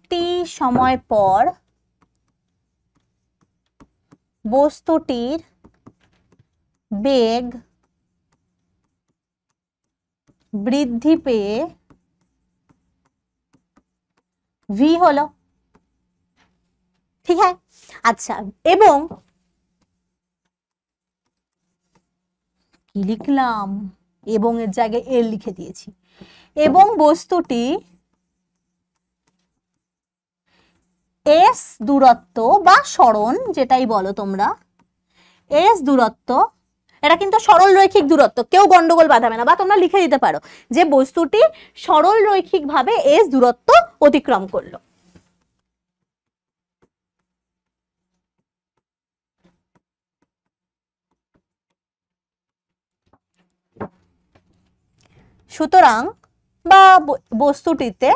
টি সময় পর বস্তুটির বেগ বৃদ্ধি পেয়ে ভি হলো ঠিক হ্যাঁ আচ্ছা এবং কি লিখলাম এবং এর জায়গায় এর লিখে দিয়েছি এবং বস্তুটি এস দূরত্ব বা সরণ যেটাই বলো তোমরা এস দূরত্ব এটা কিন্তু সরল রৈখিক দূরত্ব কেউ গন্ডগোল বাঁধাবে না বা তোমরা লিখে দিতে পারো যে বস্তুটি সরল ভাবে এস দূরত্ব অতিক্রম করলো সুতরাং বা বস্তুটিতে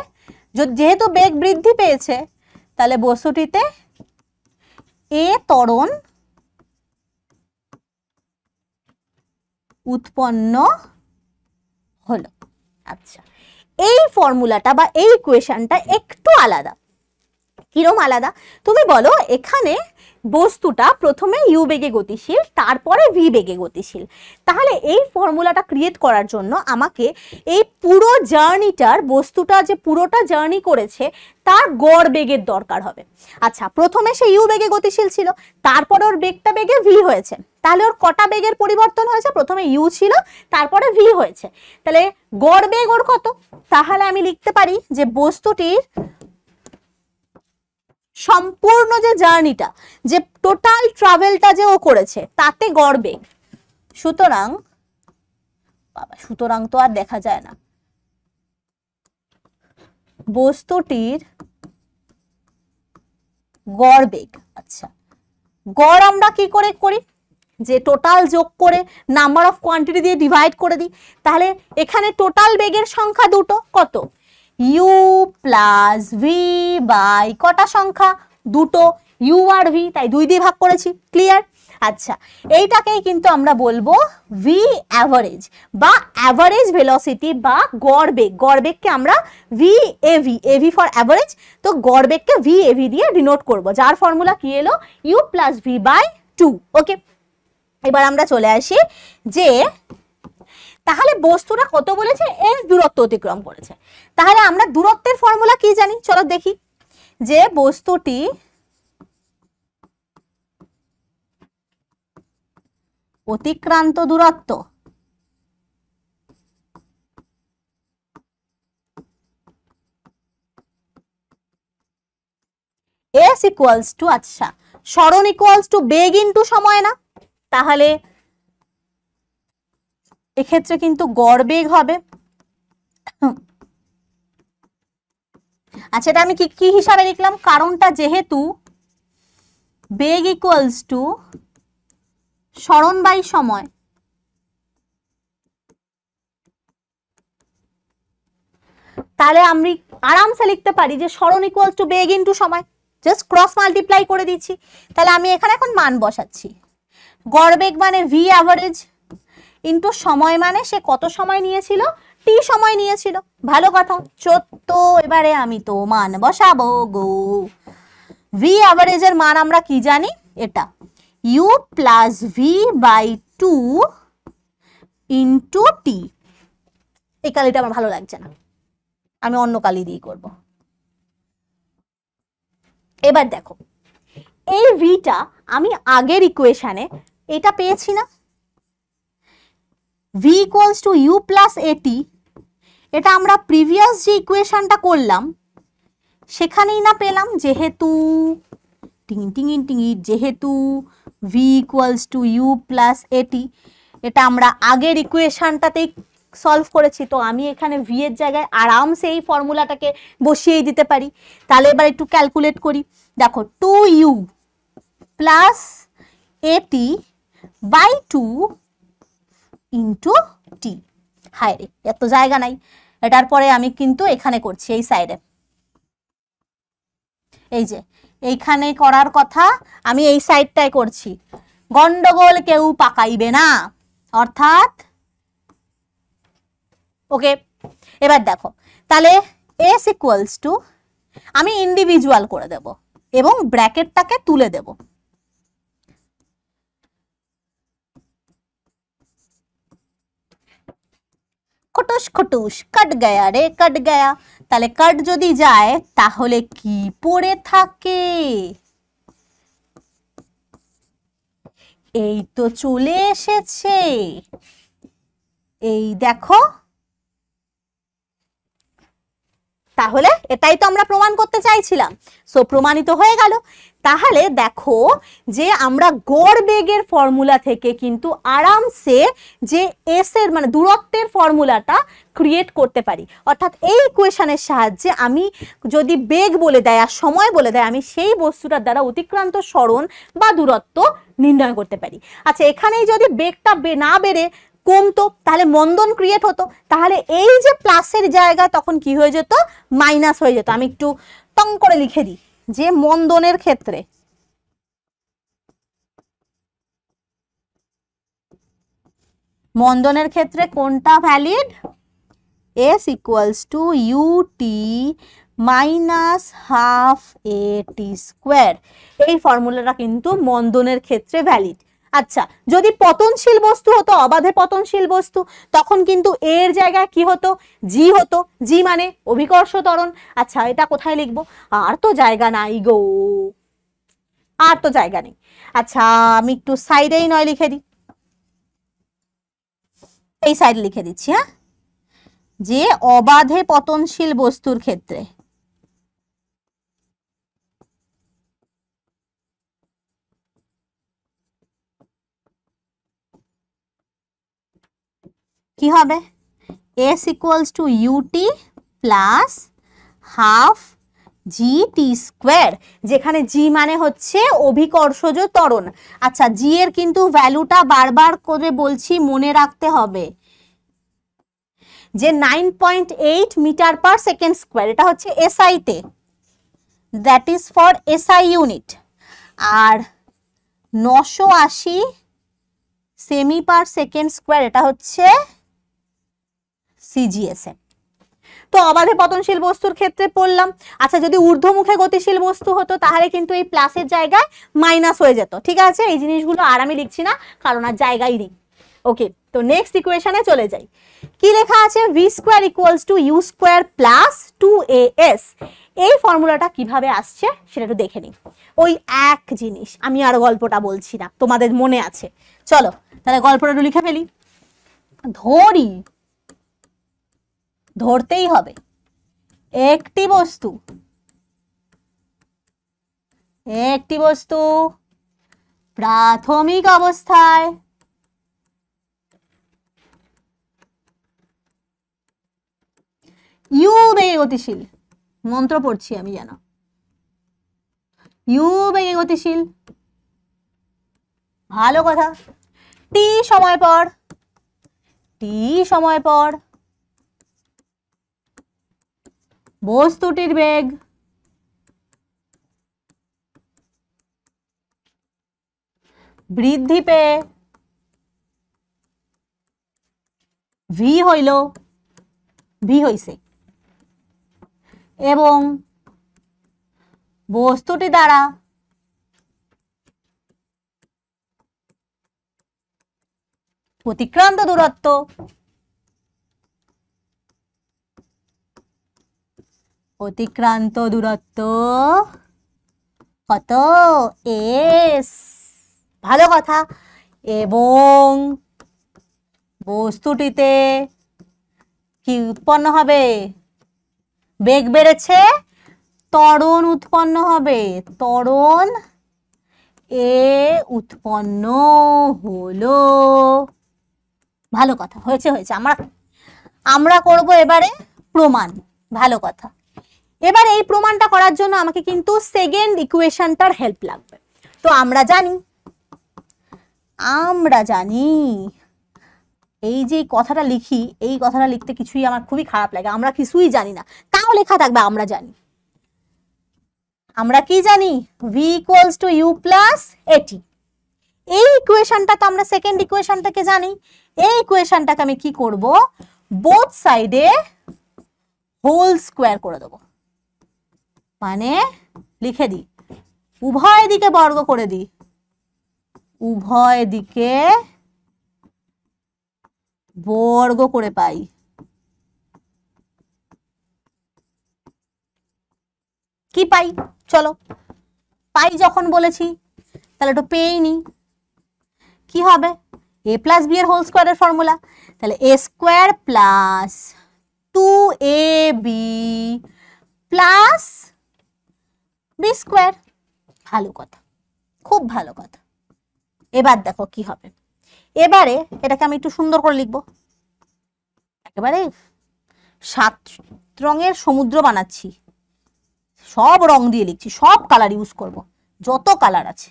যেহেতু বেগ বৃদ্ধি পেয়েছে তাহলে বস্তুটিতে এ তরণ উৎপন্ন হলো আচ্ছা এই ফর্মুলাটা বা এই কোয়েশনটা একটু আলাদা কিরম আলাদা তুমি বলো এখানে বস্তুটা প্রথমে ইউ বেগে গতিশীল তারপরে ভি বেগে গতিশীল তাহলে এই ফর্মুলাটা ক্রিয়েট করার জন্য আমাকে এই পুরো জার্নিটার বস্তুটা যে পুরোটা জার্নি করেছে তার গড় বেগের দরকার হবে আচ্ছা প্রথমে সে ইউ বেগে গতিশীল ছিল তারপর ওর বেগটা বেগে ভি হয়েছে তাহলে ওর কটা বেগের পরিবর্তন হয়েছে প্রথমে ইউ ছিল তারপরে ভি হয়েছে তাহলে গড় বেগ ওর কত তাহলে আমি লিখতে পারি যে বস্তুটির সম্পূর্ণ যে জার্নিটা যে টোটাল ট্রাভেলটা যে ও করেছে তাতে গড় বেগ সুতরাং বাবা সুতরাং তো আর দেখা যায় না বস্তুটির গড় বেগ আচ্ছা গড় আমরা কি করে করি যে টোটাল যোগ করে নাম্বার অফ কোয়ান্টিটি দিয়ে ডিভাইড করে দিই তাহলে এখানে টোটাল বেগের সংখ্যা দুটো কত ইউ প্লাস ভি বাই কটা সংখ্যা দুটো ইউ আর ভি তাই দুই দিয়ে ভাগ করেছি ক্লিয়ার আচ্ছা এইটাকেই কিন্তু আমরা বলবো ভি অ্যাভারেজ বা অ্যাভারেজ ভেলোসিটি বা গড় বেগ গড় বেগকে আমরা V a v a v for average তো গড় বেগকে ভি এভি দিয়ে ডিনোট করব যার ফর্মুলা কি এলো U plus V by two okay এবার আমরা চলে আসি যে তাহলে বস্তুটা কত বলেছে এর দূরত্ব অতিক্রম করেছে তাহলে আমরা দূরত্বের ফর্মুলা কি জানি চলো দেখি যে বস্তুটি অতিক্রান্ত দূরত্ব এস ইকুয়ালস টু আচ্ছা সরণ ইকুয়ালস টু বেগ ইন্টু সময় না তাহলে এক্ষেত্রে কিন্তু গড়বেগ হবে আচ্ছা এটা আমি কি কি হিসাবে লিখলাম কারণটা যেহেতু বেগ ইকুয়ালস টু স্মরণ বাই সময় তাহলে আমি আরামসে লিখতে পারি যে স্মরণ ইকুয়ালস টু বেগ ইন্টু সময় জাস্ট ক্রস মাল্টিপ্লাই করে দিচ্ছি তাহলে আমি এখানে এখন মান বসাচ্ছি গড় বেগ মানে ভি অ্যাভারেজ ইন্টু সময় মানে সে কত সময় নিয়েছিল টি সময় নিয়েছিল ভালো কথা চোদ্দ এবারে আমি তো মান বসাবো গো ভি অ্যাভারেজের মান আমরা কি জানি এটা U plus V by two into T এই কালিটা আমার ভালো লাগছে না আমি অন্য কালি দিয়ে করব এবার দেখো এই ভিটা আমি আগের ইকুয়েশানে এটা পেয়েছি না V equals to U plus a t এটা আমরা প্রিভিয়াস যে ইকুয়েশানটা করলাম সেখানেই না পেলাম যেহেতু টিং যেহেতু V equals to U plus a t এটা আমরা আগের ইকুয়েশানটাতেই সলভ করেছি তো আমি এখানে ভি এর জায়গায় আরামসে এই ফর্মুলাটাকে বসিয়েই দিতে পারি তাহলে এবার একটু ক্যালকুলেট করি দেখো two U plus a t by two into T হায় রে এত জায়গা নাই এটার পরে আমি কিন্তু এখানে করছি এই সাইডে এই যে এইখানে করার কথা আমি এই সাইডটাই করছি গন্ডগোল কেউ পাকাইবে না অর্থাৎ ওকে এবার দেখো তাহলে এস ইকুয়ালস টু আমি ইন্ডিভিজুয়াল করে দেব এবং ব্র্যাকেটটাকে তুলে দেবো খটুস খটুস কাট গায়া রে কাট গায়া তাহলে কাট যদি যায় তাহলে কি পড়ে থাকে এই তো চলে এসেছে এই দেখো তাহলে এটাই তো আমরা প্রমাণ করতে চাইছিলাম সো প্রমাণিত হয়ে গেল তাহলে দেখো যে আমরা গড় বেগের ফর্মুলা থেকে কিন্তু আরামসে যে এস এর মানে দূরত্বের ফর্মুলাটা ক্রিয়েট করতে পারি অর্থাৎ এই কোয়েশনের সাহায্যে আমি যদি বেগ বলে দেয় আর সময় বলে দেয় আমি সেই বস্তুটার দ্বারা অতিক্রান্ত সরণ বা দূরত্ব নির্ণয় করতে পারি আচ্ছা এখানেই যদি বেগটা না বেড়ে কমতো তাহলে মন্দন ক্রিয়েট হতো তাহলে এই যে প্লাসের জায়গা তখন কি হয়ে যেত মাইনাস হয়ে যেত আমি একটু টং করে লিখে দিই যে মন্দনের ক্ষেত্রে মন্দনের ক্ষেত্রে কোনটা valid S equals to u t minus half A T square এই ফর্মুলাটা কিন্তু মন্দনের ক্ষেত্রে ভ্যালিড আচ্ছা যদি পতনশীল বস্তু হতো অবাধে পতনশীল বস্তু তখন কিন্তু এর জায়গায় কি হতো জি হতো জি মানে অভিকর্ষ তরণ আচ্ছা এটা কোথায় লিখবো আর তো জায়গা নাই গো আর তো জায়গা নেই আচ্ছা আমি একটু সাইডেই নয় লিখে দিই এই সাইড লিখে দিচ্ছি হ্যাঁ যে অবাধে পতনশীল বস্তুর ক্ষেত্রে কি হবে S equals to u t plus half G T square যেখানে জি মানে হচ্ছে অভিকর্ষজ ত্বরণ আচ্ছা জি এর কিন্তু ভ্যালুটা বারবার করে বলছি মনে রাখতে হবে যে nine point eight metre per second square এটা হচ্ছে তে that is for SI unit আর নশো আশি সেমি পার সেকেন্ড স্কোয়ার এটা হচ্ছে সিজিএসএ তো অবাধে পতনশীল বস্তুর ক্ষেত্রে পড়লাম আচ্ছা যদি ঊর্ধ্বমুখে গতিশীল বস্তু হতো তাহলে কিন্তু এই প্লাসের জায়গায় মাইনাস হয়ে যেত ঠিক আছে এই জিনিসগুলো আর আমি লিখছি না কারণ আর জায়গাই নেই ওকে তো নেক্সট ইকুয়েশনে চলে যাই কি লেখা আছে V square equals to U square plus two A S এই ফর্মুলাটা কিভাবে আসছে সেটা একটু দেখে নিই ওই এক জিনিস আমি আর গল্পটা বলছি না তোমাদের মনে আছে চলো তাহলে গল্পটা একটু লিখে ফেলি ধরি ধরতেই হবে একটি বস্তু একটি বস্তু প্রাথমিক অবস্থায় ইউ বেগে গতিশীল মন্ত্র পড়ছি আমি যেন ইউ বেগে গতিশীল ভালো কথা টি সময় পর টি সময় পর বস্তুটির বেগ বৃদ্ধি পেয়ে ভি হইল ভি হইছে এবং বস্তুটি দ্বারা অতিক্রান্ত দূরত্ব অতিক্রান্ত দূরত্ব কত এস ভালো কথা এবং বস্তুটিতে কি উৎপন্ন হবে বেগ বেড়েছে তরণ উৎপন্ন হবে তরণ এ উৎপন্ন হলো ভালো কথা হয়েছে হয়েছে আমরা আমরা করব এবারে প্রমাণ ভালো কথা এবার এই প্রমাণটা করার জন্য আমাকে কিন্তু সেকেন্ড ইকুয়েশনটার হেল্প লাগবে তো আমরা জানি আমরা জানি এই যে কথাটা লিখি এই কথাটা লিখতে কিছুই আমার খুবই খারাপ লাগে আমরা কিছুই জানি না তাও লেখা থাকবে আমরা জানি আমরা কি জানি V equals to U plus a t এই ইকুয়েশনটা তো আমরা সেকেন্ড ইকুয়েশনটাকে জানি এই ইকুয়েশনটাকে আমি কি করব বোথ সাইডে হোল স্কোয়ার করে দেবো মানে লিখে দিই উভয় দিকে বর্গ করে দিই উভয় দিকে বর্গ করে পাই কি পাই চলো পাই যখন বলেছি তাহলে একটু পেয়েই কি হবে এ প্লাস বি এর হোল স্কোয়ারের ফর্মুলা তাহলে A square plus two A B plus B square ভালো কথা খুব ভালো কথা এবার দেখো কি হবে এবারে এটাকে আমি একটু সুন্দর করে লিখবো একেবারে সাত রঙের সমুদ্র বানাচ্ছি সব রং দিয়ে লিখছি সব কালার ইউজ করব যত কালার আছে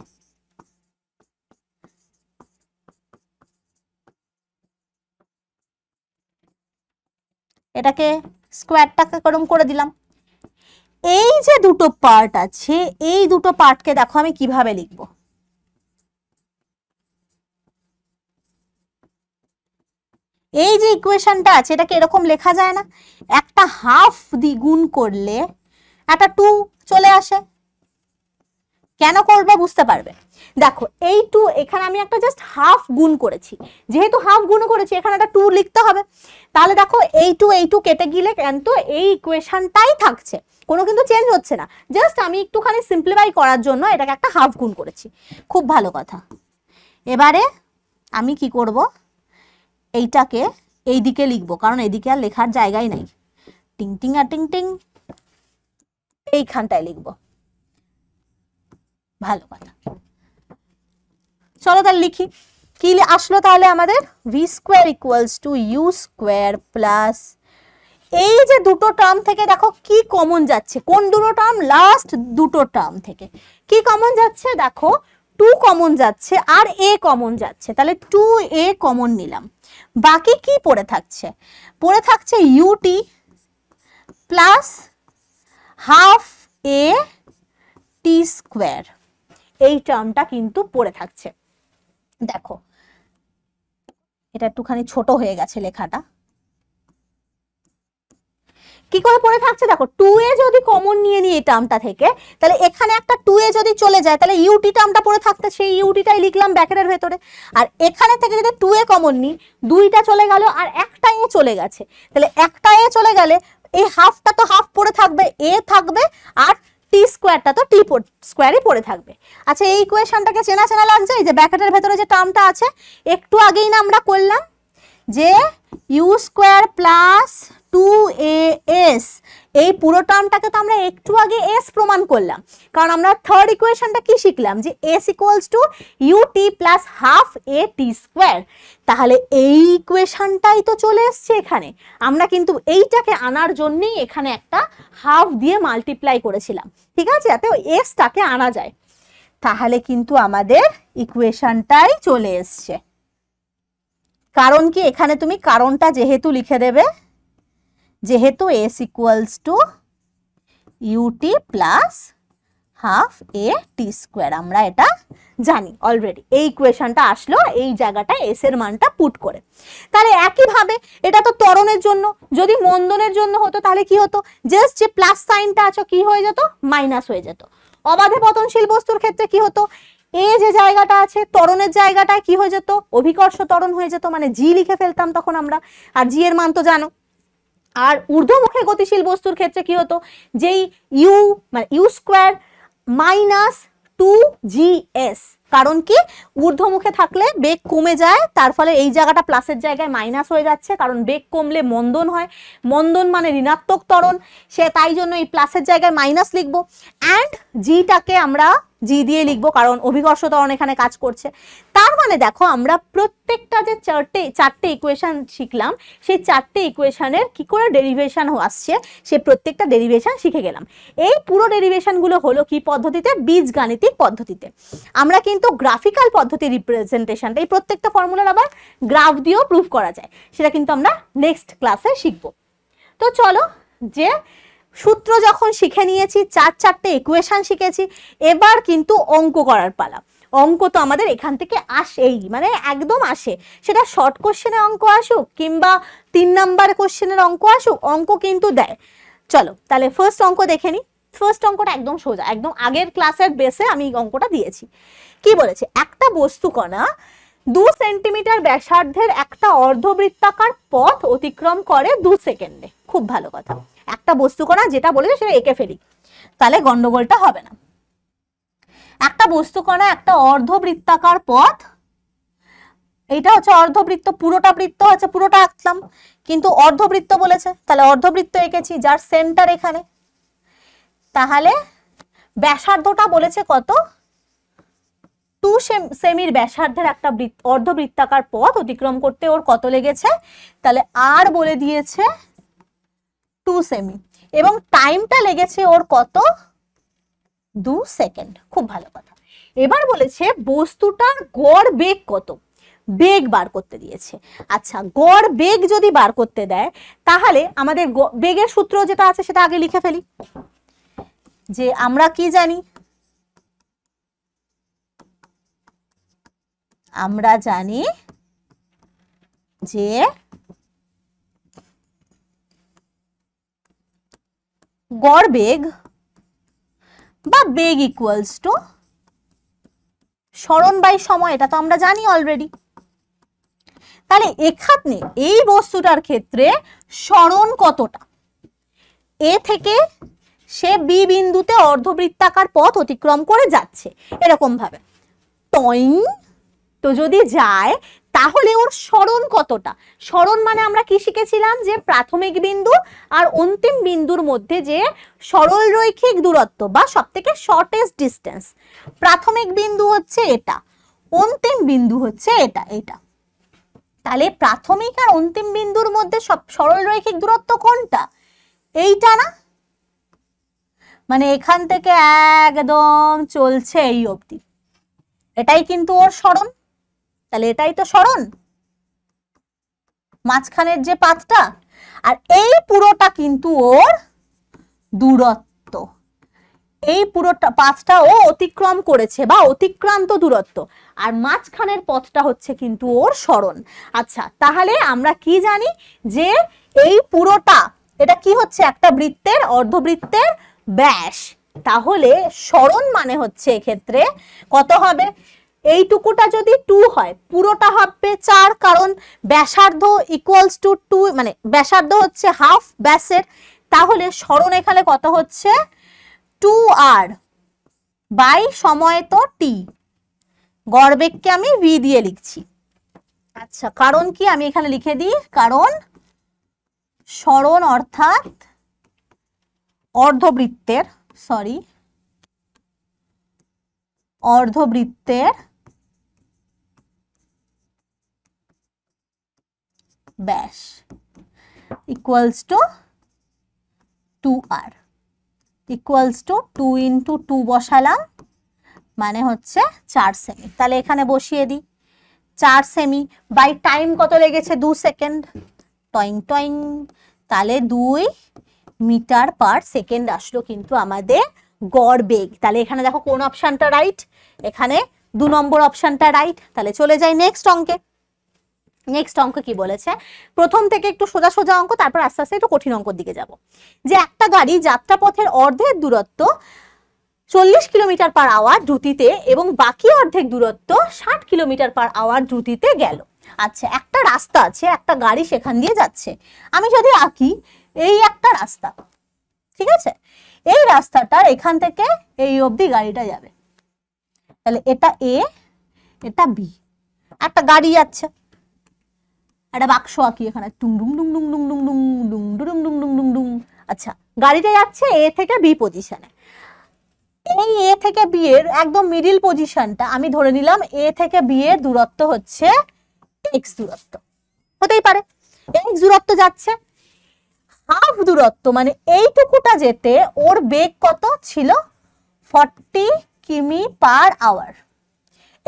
এটাকে স্কোয়ারটাকে গরম করে দিলাম এই যে দুটো পার্ট আছে এই দুটো পার্টকে দেখো আমি কিভাবে লিখব এই যে ইকুয়েশনটা আছে এটাকে এরকম লেখা যায় না একটা হাফ দ্বিগুণ করলে একটা টু চলে আসে কেন করবে বুঝতে পারবে দেখো এই টু এখানে আমি একটা জাস্ট হাফ গুণ করেছি যেহেতু হাফ গুণ করেছি এখানে একটা টু লিখতে হবে তাহলে দেখো এই টু এই টু কেটে গেলে কিন্তু এই ইকুয়েশনটাই থাকছে কোনো কিন্তু চেঞ্জ হচ্ছে না জাস্ট আমি একটুখানি সিম্পলিফাই করার জন্য এটাকে একটা হাফ গুণ করেছি খুব ভালো কথা এবারে আমি কি করব এইটাকে এই দিকে লিখবো কারণ এদিকে আর লেখার জায়গাই নাই টিং টিং আর টিং টিং এইখানটায় লিখবো ভালো কথা চলো তাহলে লিখি কি আসলো তাহলে আমাদের V square equals to U square plus এই যে দুটো টার্ম থেকে দেখো কি কমন যাচ্ছে কোন দুটো টার্ম লাস্ট দুটো টার্ম থেকে কি কমন যাচ্ছে দেখো টু কমন যাচ্ছে আর এ কমন যাচ্ছে তাহলে টু এ কমন নিলাম বাকি কি পড়ে থাকছে পড়ে থাকছে u t plus half A T square এই টার্মটা কিন্তু পড়ে থাকছে দেখো এটা একটুখানি ছোট হয়ে গেছে লেখাটা কি করে পড়ে থাকছে দেখো টু এ যদি কমন নিয়ে নিই এই টার্মটা থেকে তাহলে এখানে একটা টু এ যদি চলে যায় তাহলে ইউটি টার্মটা পড়ে থাকতে সেই ইউটিটাই লিখলাম ব্যাকেটের ভেতরে আর এখানে থেকে যদি টু এ কমন নিই দুইটা চলে গেল আর একটা এ চলে গেছে তাহলে একটা এ চলে গেলে এই হাফটা তো হাফ পড়ে থাকবে এ থাকবে আর টি স্কোয়ারটা তো টি স্কোয়ারই পড়ে থাকবে আচ্ছা এই কোয়েশনটাকে চেনা চেনা লাগছে এই যে ব্যাকেটের ভেতরে যে টার্মটা আছে একটু আগেই না আমরা করলাম যে U square plus two A S এই পুরো টার্মটাকে তো আমরা একটু আগে এস প্রমাণ করলাম কারণ আমরা থার্ড ইকুয়েশনটা কি শিখলাম যে S equals to U T plus half A T square তাহলে এই ইকুয়েশনটাই তো চলে এসছে এখানে আমরা কিন্তু এইটাকে আনার জন্যেই এখানে একটা হাফ দিয়ে মাল্টিপ্লাই করেছিলাম ঠিক আছে যাতে এসটাকে আনা যায় তাহলে কিন্তু আমাদের ইকুয়েশনটাই চলে এসছে কারণ কি এখানে তুমি কারণটা যেহেতু লিখে দেবে যেহেতু S equals to u t plus half A T square আমরা এটা জানি অলরেডি এই ইকুয়েশনটা আসলো এই জায়গাটা এস এর মানটা পুট করে তাহলে একইভাবে এটা তো তরণের জন্য যদি মন্দনের জন্য হতো তাহলে কি হতো জাস্ট যে প্লাস সাইনটা আছে কি হয়ে যেত মাইনাস হয়ে যেত অবাধে পতনশীল বস্তুর ক্ষেত্রে কি হতো এ যে জায়গাটা আছে ত্বরণের জায়গাটায় কি হয়ে যেত অভিকর্ষ ত্বরণ হয়ে যেত মানে জি লিখে ফেলতাম তখন আমরা আর জি এর মান তো জানো আর ঊর্ধ্বমুখে গতিশীল বস্তুর ক্ষেত্রে কি হতো যেই ইউ মানে U square minus two G S কারণ কি ঊর্ধ্বমুখে থাকলে বেগ কমে যায় তার ফলে এই জায়গাটা প্লাসের জায়গায় মাইনাস হয়ে যাচ্ছে কারণ বেগ কমলে মন্দন হয় মন্দন মানে ঋণাত্মক তরণ সে তাই জন্য এই প্লাসের জায়গায় মাইনাস লিখবো অ্যান্ড জিটাকে আমরা জি দিয়ে লিখবো কারণ অভিকর্ষ তরণ এখানে কাজ করছে তার মানে দেখো আমরা প্রত্যেকটা যে চারটে চারটে ইকুয়েশান শিখলাম সেই চারটে ইকুয়েশানের কি করে ডেরিভেশান আসছে সে প্রত্যেকটা ডেরিভেশান শিখে গেলাম এই পুরো ডেরিভেশানগুলো হলো কি পদ্ধতিতে বীজগাণিতিক পদ্ধতিতে আমরা কি কিন্তু গ্রাফিক্যাল পদ্ধতি রিপ্রেজেন্টেশনটা এই প্রত্যেকটা ফর্মুলার আবার গ্রাফ দিয়েও প্রুফ করা যায় সেটা কিন্তু আমরা নেক্সট ক্লাসে শিখব তো চলো যে সূত্র যখন শিখে নিয়েছি চার চারটে ইকুয়েশান শিখেছি এবার কিন্তু অঙ্ক করার পালা অঙ্ক তো আমাদের এখান থেকে আসেই মানে একদম আসে সেটা শর্ট কোশ্চেনের অঙ্ক আসুক কিংবা তিন নাম্বার কোশ্চেনের অঙ্ক আসুক অঙ্ক কিন্তু দেয় চলো তাহলে ফার্স্ট অঙ্ক দেখে নিই ফার্স্ট অঙ্কটা একদম সোজা একদম আগের ক্লাসের বেসে আমি অঙ্কটা দিয়েছি কি বলেছে একটা বস্তু কণা দু সেন্টিমিটার ব্যাসার্ধের একটা অর্ধবৃত্তাকার পথ অতিক্রম করে দু সেকেন্ডে খুব ভালো কথা একটা বস্তু কণা যেটা বলেছে সেটা এঁকে ফেলি তাহলে গন্ডগোলটা হবে না একটা বস্তু কণা একটা অর্ধবৃত্তাকার পথ এটা হচ্ছে অর্ধবৃত্ত পুরোটা বৃত্ত আছে পুরোটা আঁকলাম কিন্তু অর্ধবৃত্ত বলেছে তাহলে অর্ধবৃত্ত এঁকেছি যার সেন্টার এখানে তাহলে ব্যাসার্ধটা বলেছে কত টু সেমির ব্যাসার্ধের একটা অর্ধবৃত্তাকার পথ অতিক্রম করতে ওর কত লেগেছে তাহলে আর বলে দিয়েছে টু সেমি এবং টাইমটা লেগেছে ওর কত দু সেকেন্ড খুব ভালো কথা এবার বলেছে বস্তুটার গড় বেগ কত বেগ বার করতে দিয়েছে আচ্ছা গড় বেগ যদি বার করতে দেয় তাহলে আমাদের বেগের সূত্র যেটা আছে সেটা আগে লিখে ফেলি যে আমরা কি জানি আমরা জানি যে গড় বেগ বা বেগ ইকুয়ালস টু স্মরণ বাই সময় এটা তো আমরা জানি অলরেডি তাহলে এখানে এই বস্তুটার ক্ষেত্রে স্মরণ কতটা এ থেকে সে বি বিন্দুতে অর্ধবৃত্তাকার পথ অতিক্রম করে যাচ্ছে এরকমভাবে টয়িং তো যদি যায় তাহলে ওর স্মরণ কতটা স্মরণ মানে আমরা কি শিখেছিলাম যে প্রাথমিক বিন্দু আর অন্তিম বিন্দুর মধ্যে যে সরল রৈখিক দূরত্ব বা সব থেকে শর্টেস্ট ডিস্টেন্স প্রাথমিক বিন্দু হচ্ছে এটা অন্তিম বিন্দু হচ্ছে এটা এটা তাহলে প্রাথমিক আর অন্তিম বিন্দুর মধ্যে সব সরল রৈখিক দূরত্ব কোনটা এইটা না মানে এখান থেকে একদম চলছে এই অবধি এটাই কিন্তু ওর স্মরণ তাহলে এটাই তো স্মরণ মাঝখানের যে পাঁচটা আর এই পুরোটা কিন্তু ওর দূরত্ব এই পুরোটা পাঁচটা ও অতিক্রম করেছে বা অতিক্রান্ত দূরত্ব আর মাঝখানের পথটা হচ্ছে কিন্তু ওর স্মরণ আচ্ছা তাহলে আমরা কি জানি যে এই পুরোটা এটা কি হচ্ছে একটা বৃত্তের অর্ধবৃত্তের ব্যাস তাহলে স্মরণ মানে হচ্ছে এক্ষেত্রে কত হবে এইটুকুটা যদি টু হয় পুরোটা হবে চার কারণ ব্যাসার্ধ ইকুয়ালস টু টু মানে ব্যাসার্ধ হচ্ছে হাফ ব্যাসের তাহলে স্মরণ এখানে কত হচ্ছে টু আর বাই সময় তো টি গড়বেগকে আমি ভি দিয়ে লিখছি আচ্ছা কারণ কি আমি এখানে লিখে দিই কারণ স্মরণ অর্থাৎ অর্ধবৃত্তের সরি অর্ধবৃত্তের ব্যাস equals to two R equals to two into two বসালাম মানে হচ্ছে চার সেমি তাহলে এখানে বসিয়ে দিই চার সেমি বাই টাইম কত লেগেছে দু সেকেন্ড টয়িং টয়িং তাহলে দুই মিটার পার সেকেন্ড আসলো কিন্তু আমাদের গড় বেগ তাহলে এখানে দেখো কোন অপশানটা রাইট এখানে দু নম্বর অপশানটা রাইট তাহলে চলে যাই নেক্সট অঙ্কে নেক্সট অঙ্ক কি বলেছে প্রথম থেকে একটু সোজা সোজা অঙ্ক তারপর আস্তে আস্তে একটু কঠিন অঙ্কর দিকে যাব যে একটা গাড়ি যাত্রাপথের অর্ধেক দূরত্ব চল্লিশ কিলোমিটার পার আওয়ার দ্রুতিতে এবং বাকি অর্ধেক দূরত্ব ষাট কিলোমিটার পার আওয়ার দ্রুতিতে গেল আচ্ছা একটা রাস্তা আছে একটা গাড়ি সেখান দিয়ে যাচ্ছে আমি যদি আঁকি এই একটা রাস্তা ঠিক আছে এই রাস্তাটার এখান থেকে এই অবধি গাড়িটা যাবে তাহলে এটা এ এটা বি একটা গাড়ি যাচ্ছে একটা বাক্স আঁকি এখানে আচ্ছা গাড়িটা যাচ্ছে এ থেকে বি পজিশনে এই এ থেকে বি এর একদম মিডিল পজিশনটা আমি ধরে নিলাম এ থেকে বি এর দূরত্ব হচ্ছে এক্স দূরত্ব হতেই পারে এক্স দূরত্ব যাচ্ছে হাফ দূরত্ব মানে এইটুকুটা যেতে ওর বেগ কত ছিল ফর্টি কিমি পার আওয়ার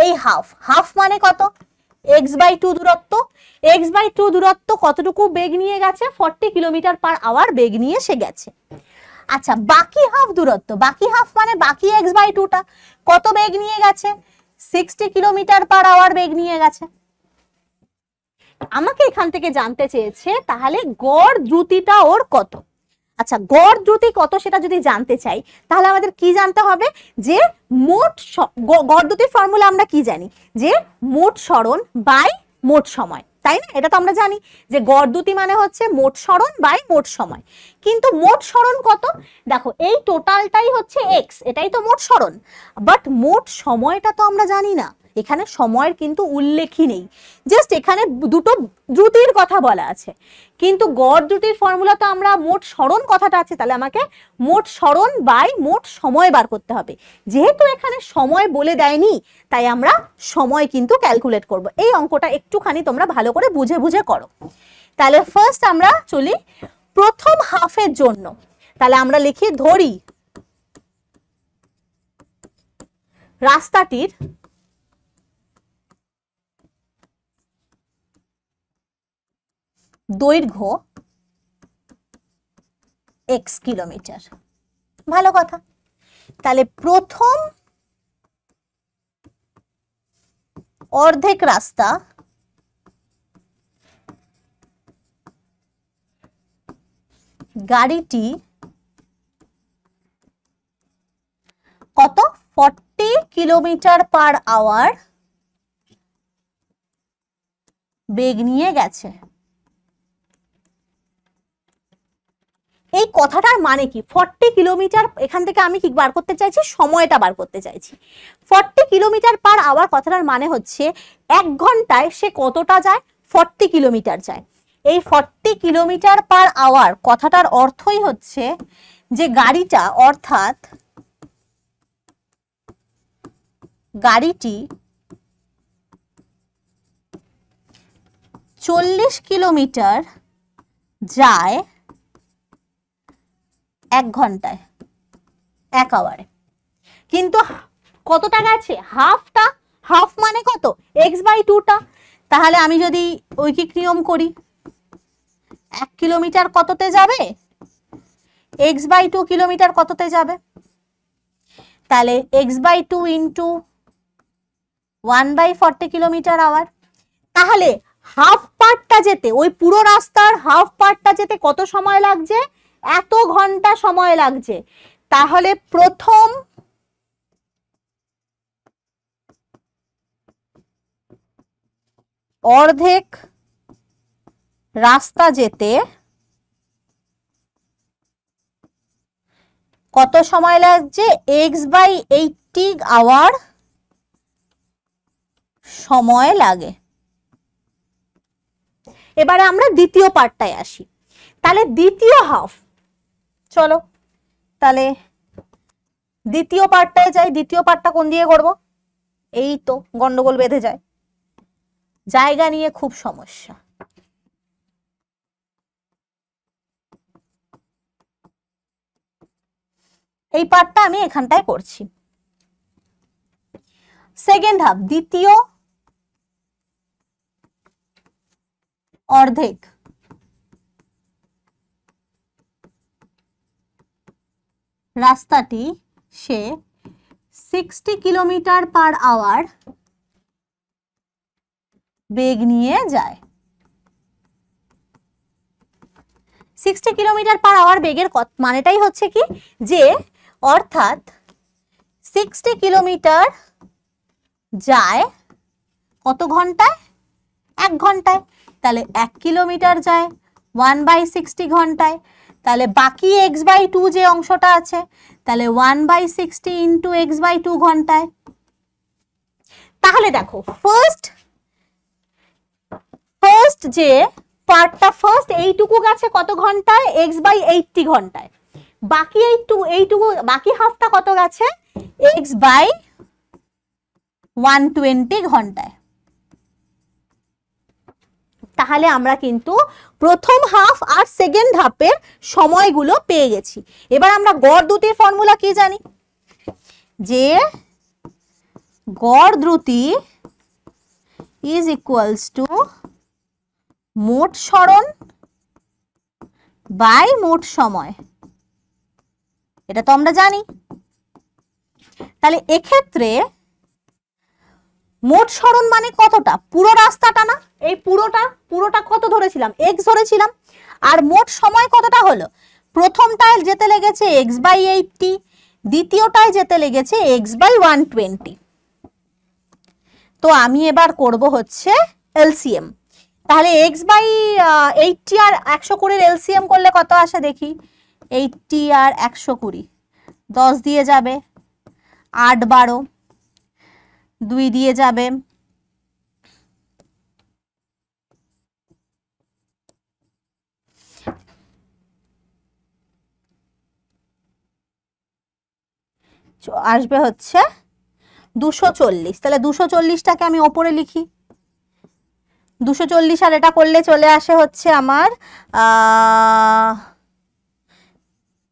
এই হাফ হাফ মানে কত এক্স বাই টু দূরত্ব এক্স বাই টু দূরত্ব কতটুকু বেগ নিয়ে গেছে ফর্টি কিলোমিটার পার আওয়ার বেগ নিয়ে সে গেছে আচ্ছা বাকি হাফ দূরত্ব বাকি হাফ মানে বাকি এক্স বাই টুটা কত বেগ নিয়ে গেছে সিক্সটি কিলোমিটার পার আওয়ার বেগ নিয়ে গেছে আমাকে এখান থেকে জানতে চেয়েছে তাহলে গড় দ্রুতিটা ওর কত আচ্ছা গড় দ্রুতি কত সেটা যদি জানতে চাই তাহলে আমাদের কি জানতে হবে যে মোট গড় দ্রুতির ফর্মুলা আমরা কি জানি যে মোট সরণ বাই মোট সময় তাই না এটা তো আমরা জানি যে গড় দ্রুতি মানে হচ্ছে মোট সরণ বাই মোট সময় কিন্তু মোট সরণ কত দেখো এই টোটালটাই হচ্ছে এক্স এটাই তো মোট সরণ বাট মোট সময়টা তো আমরা জানি না এখানে সময়ের কিন্তু উল্লেখই নেই জাস্ট এখানে দুটো দ্রুতির কথা বলা আছে কিন্তু গড় দ্রুতির ফর্মুলা তো আমরা মোট স্মরণ কথাটা আছে তাহলে আমাকে মোট স্মরণ বাই মোট সময় বার করতে হবে যেহেতু এখানে সময় বলে দেয়নি তাই আমরা সময় কিন্তু ক্যালকুলেট করব এই অঙ্কটা একটুখানি তোমরা ভালো করে বুঝে বুঝে করো তাহলে ফার্স্ট আমরা চলি প্রথম হাফের জন্য তাহলে আমরা লিখি ধরি রাস্তাটির দৈর্ঘ্য এক্স কিলোমিটার ভালো কথা তাহলে প্রথম অর্ধেক রাস্তা গাড়িটি কত ফর্টি কিলোমিটার পার আওয়ার বেগ নিয়ে গেছে কথাটার মানে কি ফর্টি কিলোমিটার এখান থেকে আমি কি বার করতে চাইছি সময়টা বার করতে চাইছি ফর্টি কিলোমিটার পার আওয়ার কথাটার মানে হচ্ছে এক ঘন্টায় সে কতটা যায় ফর্টি কিলোমিটার যায় এই ফর্টি কিলোমিটার পার আওয়ার কথাটার অর্থই হচ্ছে যে গাড়িটা অর্থাৎ গাড়িটি চল্লিশ কিলোমিটার যায় এক ঘন্টায় এক আওয়ারে কিন্তু কত টাকা আছে হাফটা হাফ মানে কত এক্স বাই টুটা তাহলে আমি যদি ঐকিক নিয়ম করি এক কিলোমিটার কততে যাবে এক্স বাই টু কিলোমিটার কততে যাবে তাহলে x by two into one by forty kilometre hour তাহলে হাফ পার্টটা যেতে ওই পুরো রাস্তার হাফ পার্টটা যেতে কত সময় লাগছে এত ঘন্টা সময় লাগছে তাহলে প্রথম অর্ধেক রাস্তা যেতে কত সময় লাগছে এক্স বাই এইটটি আওয়ার সময় লাগে এবারে আমরা দ্বিতীয় পার্টটায় আসি তাহলে দ্বিতীয় হাফ চলো তাহলে দ্বিতীয় পার্টটায় যাই দ্বিতীয় পার্টটা কোন দিয়ে করবো এই তো গন্ডগোল বেঁধে যায় জায়গা নিয়ে খুব সমস্যা এই পার্টটা আমি এখানটায় করছি সেকেন্ড হাফ দ্বিতীয় অর্ধেক রাস্তাটি সে সিক্সটি কিলোমিটার পার আওয়ার বেগ নিয়ে যায় সিক্সটি কিলোমিটার পার আওয়ার বেগের মানেটাই হচ্ছে কি যে অর্থাৎ সিক্সটি কিলোমিটার যায় কত ঘন্টায় এক ঘন্টায় তাহলে এক কিলোমিটার যায় ওয়ান বাই সিক্সটি ঘন্টায় তাহলে বাকি এক্স বাই টু যে অংশটা আছে তাহলে one by sixty into x by two ঘন্টায় তাহলে দেখো ফার্স্ট ফার্স্ট যে পার্টটা ফার্স্ট এইটুকু গেছে কত ঘন্টায় এক্স বাই এইটটি ঘন্টায় বাকি টু এইটুকু বাকি হাফটা কত গেছে এক্স বাই ওয়ান টোয়েন্টি ঘন্টায় তাহলে আমরা কিন্তু প্রথম হাফ আর সেকেন্ড হাফের সময়গুলো পেয়ে গেছি এবার আমরা গড় দ্রুতির ফর্মুলা কি জানি যে গড় দ্রুতি ইজ ইকুয়ালস টু মোট স্মরণ বাই মোট সময় এটা তো আমরা জানি তাহলে এক্ষেত্রে মোট সরণ মানে কতটা পুরো রাস্তাটা না এই পুরোটা পুরোটা কত ধরেছিলাম এক্স ধরেছিলাম আর মোট সময় কতটা হলো প্রথমটায় যেতে লেগেছে এক্স বাই এইটটি দ্বিতীয়টায় যেতে লেগেছে এক্স বাই ওয়ান টোয়েন্টি তো আমি এবার করব হচ্ছে এলসিএম তাহলে এক্স বাই এইটটি আর একশো কুড়ির এলসিএম করলে কত আসে দেখি এইটটি আর একশো কুড়ি দশ দিয়ে যাবে আট বারো দুই দিয়ে যাবে আসবে হচ্ছে দুশো চল্লিশ তাহলে দুশো চল্লিশটাকে আমি ওপরে লিখি দুশো চল্লিশ আর এটা করলে চলে আসে হচ্ছে আমার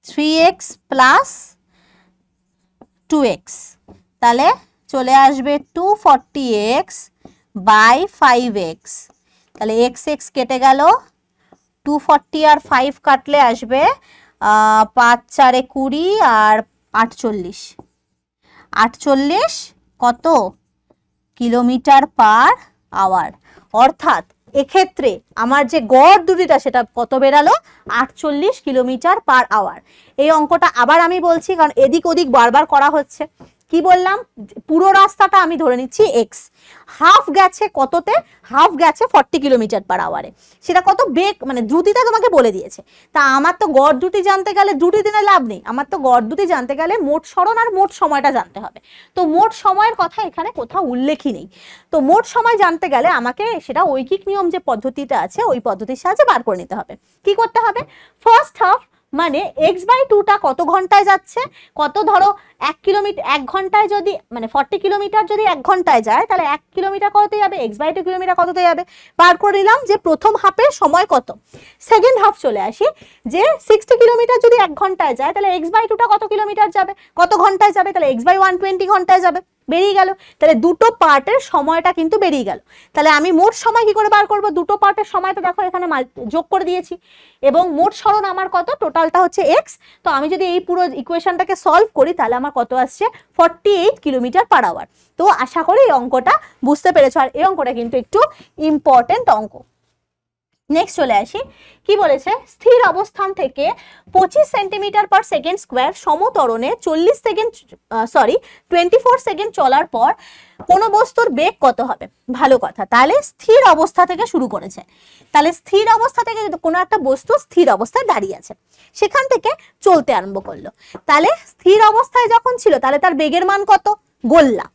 three x plus two x তাহলে চলে আসবে two forty x by five x তাহলে এক্স এক্স কেটে গেল টু ফর্টি আর ফাইভ কাটলে আসবে পাঁচ চারে কুড়ি আর আটচল্লিশ আটচল্লিশ কত কিলোমিটার পার আওয়ার অর্থাৎ এক্ষেত্রে আমার যে গড় দূরিটা সেটা কত বেরালো আটচল্লিশ কিলোমিটার পার আওয়ার এই অঙ্কটা আবার আমি বলছি কারণ এদিক ওদিক বারবার করা হচ্ছে কি বললাম পুরো রাস্তাটা আমি ধরে নিচ্ছি এক্স হাফ গেছে কততে হাফ গেছে ফর্টি কিলোমিটার পার আওয়ারে সেটা কত বেগ মানে দ্রুতিটা তোমাকে বলে দিয়েছে তা আমার তো গড় দুটি জানতে গেলে দুটি দিনে লাভ নেই আমার তো গড় দুটি জানতে গেলে মোট সরণ আর মোট সময়টা জানতে হবে তো মোট সময়ের কথা এখানে কোথাও উল্লেখই নেই তো মোট সময় জানতে গেলে আমাকে সেটা ঐকিক নিয়ম যে পদ্ধতিটা আছে ওই পদ্ধতির সাহায্যে বার করে নিতে হবে কি করতে হবে ফার্স্ট হাফ মানে এক্স বাই টুটা কত ঘন্টায় যাচ্ছে কত ধরো এক কিলোমিটার এক ঘন্টায় যদি মানে ফর্টি কিলোমিটার যদি এক ঘন্টায় যায় তাহলে এক কিলোমিটার কততে যাবে এক্স বাই টু কিলোমিটার কততে যাবে বার করে নিলাম যে প্রথম হাফের সময় কত সেকেন্ড হাফ চলে আসি যে সিক্সটি কিলোমিটার যদি এক ঘন্টায় যায় তাহলে এক্স বাই টুটা কত কিলোমিটার যাবে কত ঘন্টায় যাবে তাহলে এক্স বাই ওয়ান টোয়েন্টি ঘন্টায় যাবে বেরিয়ে গেল তাহলে দুটো পার্টের সময়টা কিন্তু বেরিয়ে গেল তাহলে আমি মোট সময় কি করে বার করব দুটো পার্টের সময়টা দেখো এখানে যোগ করে দিয়েছি এবং মোট স্মরণ আমার কত টোটালটা হচ্ছে এক্স তো আমি যদি এই পুরো ইকুয়েশনটাকে সলভ করি তাহলে আমার কত আসছে forty eight kilometre per hour তো আশা করি এই অঙ্কটা বুঝতে পেরেছো আর এই অঙ্কটা কিন্তু একটু ইম্পর্টেন্ট অঙ্ক নেক্সট চলে আসি কি বলেছে স্থির অবস্থান থেকে পঁচিশ সেন্টিমিটার পার সেকেন্ড স্কোয়ার সমতরণে চল্লিশ সেকেন্ড সরি টোয়েন্টি ফোর সেকেন্ড চলার পর কোনো বস্তুর বেগ কত হবে ভালো কথা তাহলে স্থির অবস্থা থেকে শুরু করেছে তাহলে স্থির অবস্থা থেকে কোনো একটা বস্তু স্থির অবস্থায় দাঁড়িয়ে আছে সেখান থেকে চলতে আরম্ভ করলো তাহলে স্থির অবস্থায় যখন ছিল তাহলে তার বেগের মান কত গোল্লা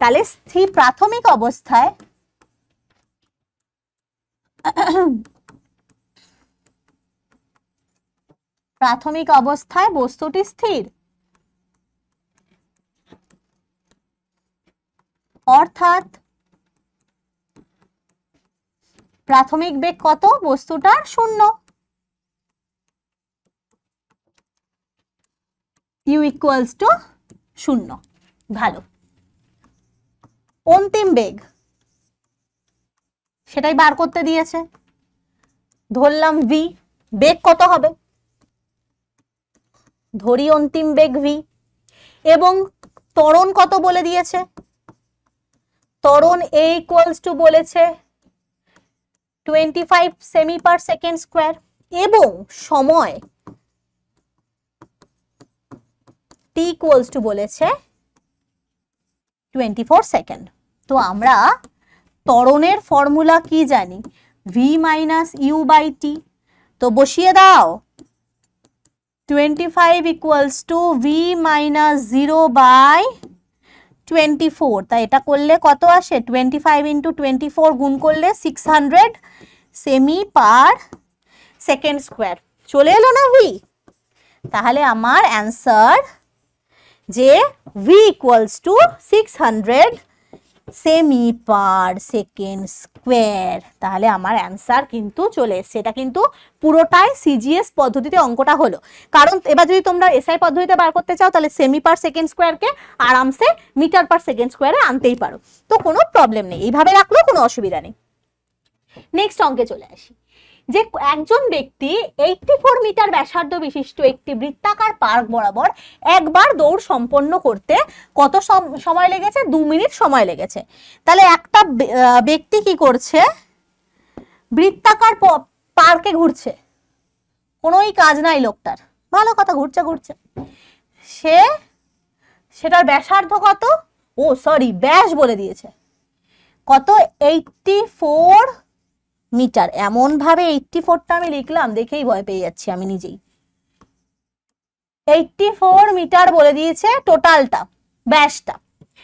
তাহলে স্থির প্রাথমিক অবস্থায় প্রাথমিক অবস্থায় বস্তুটি স্থির অর্থাৎ প্রাথমিক বেগ কত বস্তুটার শূন্য ইউ ইকুয়ালস টু শূন্য ভালো অন্তিম বেগ সেটাই বার করতে দিয়েছে ধরলাম ভি বেগ কত হবে ধরি অন্তিম বেগ ভি এবং ত্বরণ কত বলে দিয়েছে ত্বরণ এ ইকুয়ালস টু বলেছে twenty five semi per second square এবং সময় টি ইকুয়ালস টু বলেছে টোয়েন্টি ফোর সেকেন্ড তো আমরা ত্বরণের ফর্মুলা কি জানি v minus u by t তো বসিয়ে দাও twenty five equals to V minus zero by twenty four তা এটা করলে কত আসে twenty five into twenty four গুণ করলে six hundred semi per second square চলে এলো না ভি তাহলে আমার অ্যান্সার যে V equals to six hundred semi per second square তাহলে আমার অ্যান্সার কিন্তু চলে এসছে এটা কিন্তু পুরোটাই সিজিএস পদ্ধতিতে অঙ্কটা হলো কারণ এবার যদি তোমরা এসআই পদ্ধতিতে বার করতে চাও তাহলে সেমি পার সেকেন্ড স্কোয়ারকে আরামসে মিটার পার সেকেন্ড স্কোয়ারে আনতেই পারো তো কোনো প্রবলেম নেই এইভাবে রাখলেও কোনো অসুবিধা নেই নেক্সট অঙ্কে চলে আসি যে একজন ব্যক্তি এইটটি ফোর মিটার ব্যাসার্ধ বিশিষ্ট একটি বৃত্তাকার পার্ক বরাবর একবার দৌড় সম্পন্ন করতে কত সময় লেগেছে দু মিনিট সময় লেগেছে তাহলে একটা ব্যক্তি কি করছে বৃত্তাকার পার্কে ঘুরছে কোনোই কাজ নাই লোকটার ভালো কথা ঘুরছে ঘুরছে সে সেটার ব্যাসার্ধ কত ও সরি ব্যাস বলে দিয়েছে কত এইটটি ফোর মিটার এমনভাবে এইটটি ফোরটা আমি লিখলাম দেখেই ভয় পেয়ে যাচ্ছি আমি নিজেই এইটটি ফোর মিটার বলে দিয়েছে টোটালটা ব্যাসটা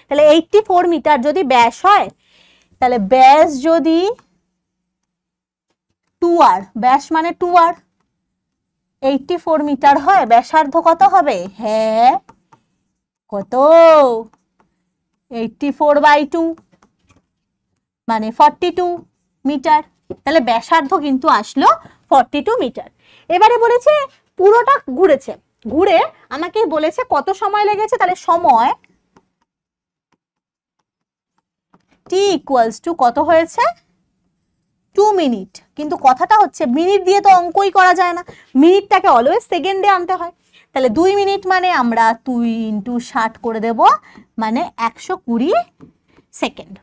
তাহলে এইটটি ফোর মিটার যদি ব্যাস হয় তাহলে ব্যাস যদি টু আর ব্যাস মানে two r eighty four metre হয় ব্যাসার্ধ কত হবে হ্যাঁ কত এইটটি ফোর বাই টু মানে ফর্টি টু মিটার তাহলে ব্যাসার্ধ কিন্তু আসলো ফর্টি টু মিটার এবারে বলেছে পুরোটা ঘুরেছে ঘুরে আমাকে বলেছে কত সময় লেগেছে তাহলে সময় টি ইকুয়ালস টু কত হয়েছে টু মিনিট কিন্তু কথাটা হচ্ছে মিনিট দিয়ে তো অঙ্কই করা যায় না মিনিটটাকে অলওয়েজ সেকেন্ডে আনতে হয় তাহলে দুই মিনিট মানে আমরা দুই ইন্টু ষাট করে দেব মানে একশো কুড়ি সেকেন্ড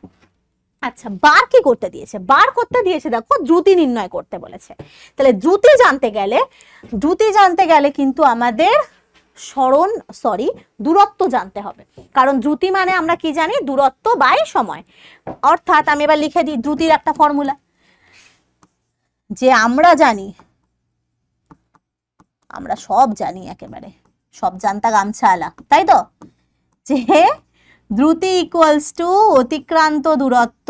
আচ্ছা বার কি করতে দিয়েছে বার করতে দিয়েছে দেখো দ্রুতি নির্ণয় করতে বলেছে তাহলে দ্রুতি জানতে গেলে দ্রুতি জানতে গেলে কিন্তু আমাদের স্মরণ সরি দূরত্ব জানতে হবে কারণ দ্রুতি মানে আমরা কি জানি দূরত্ব বাই সময় অর্থাৎ আমি এবার লিখে দিই দ্রুতির একটা ফর্মুলা যে আমরা জানি আমরা সব জানি একেবারে সব জানতা গামছা আলা তাই তো যে দ্রুতি ইকুয়ালস টু অতিক্রান্ত দূরত্ব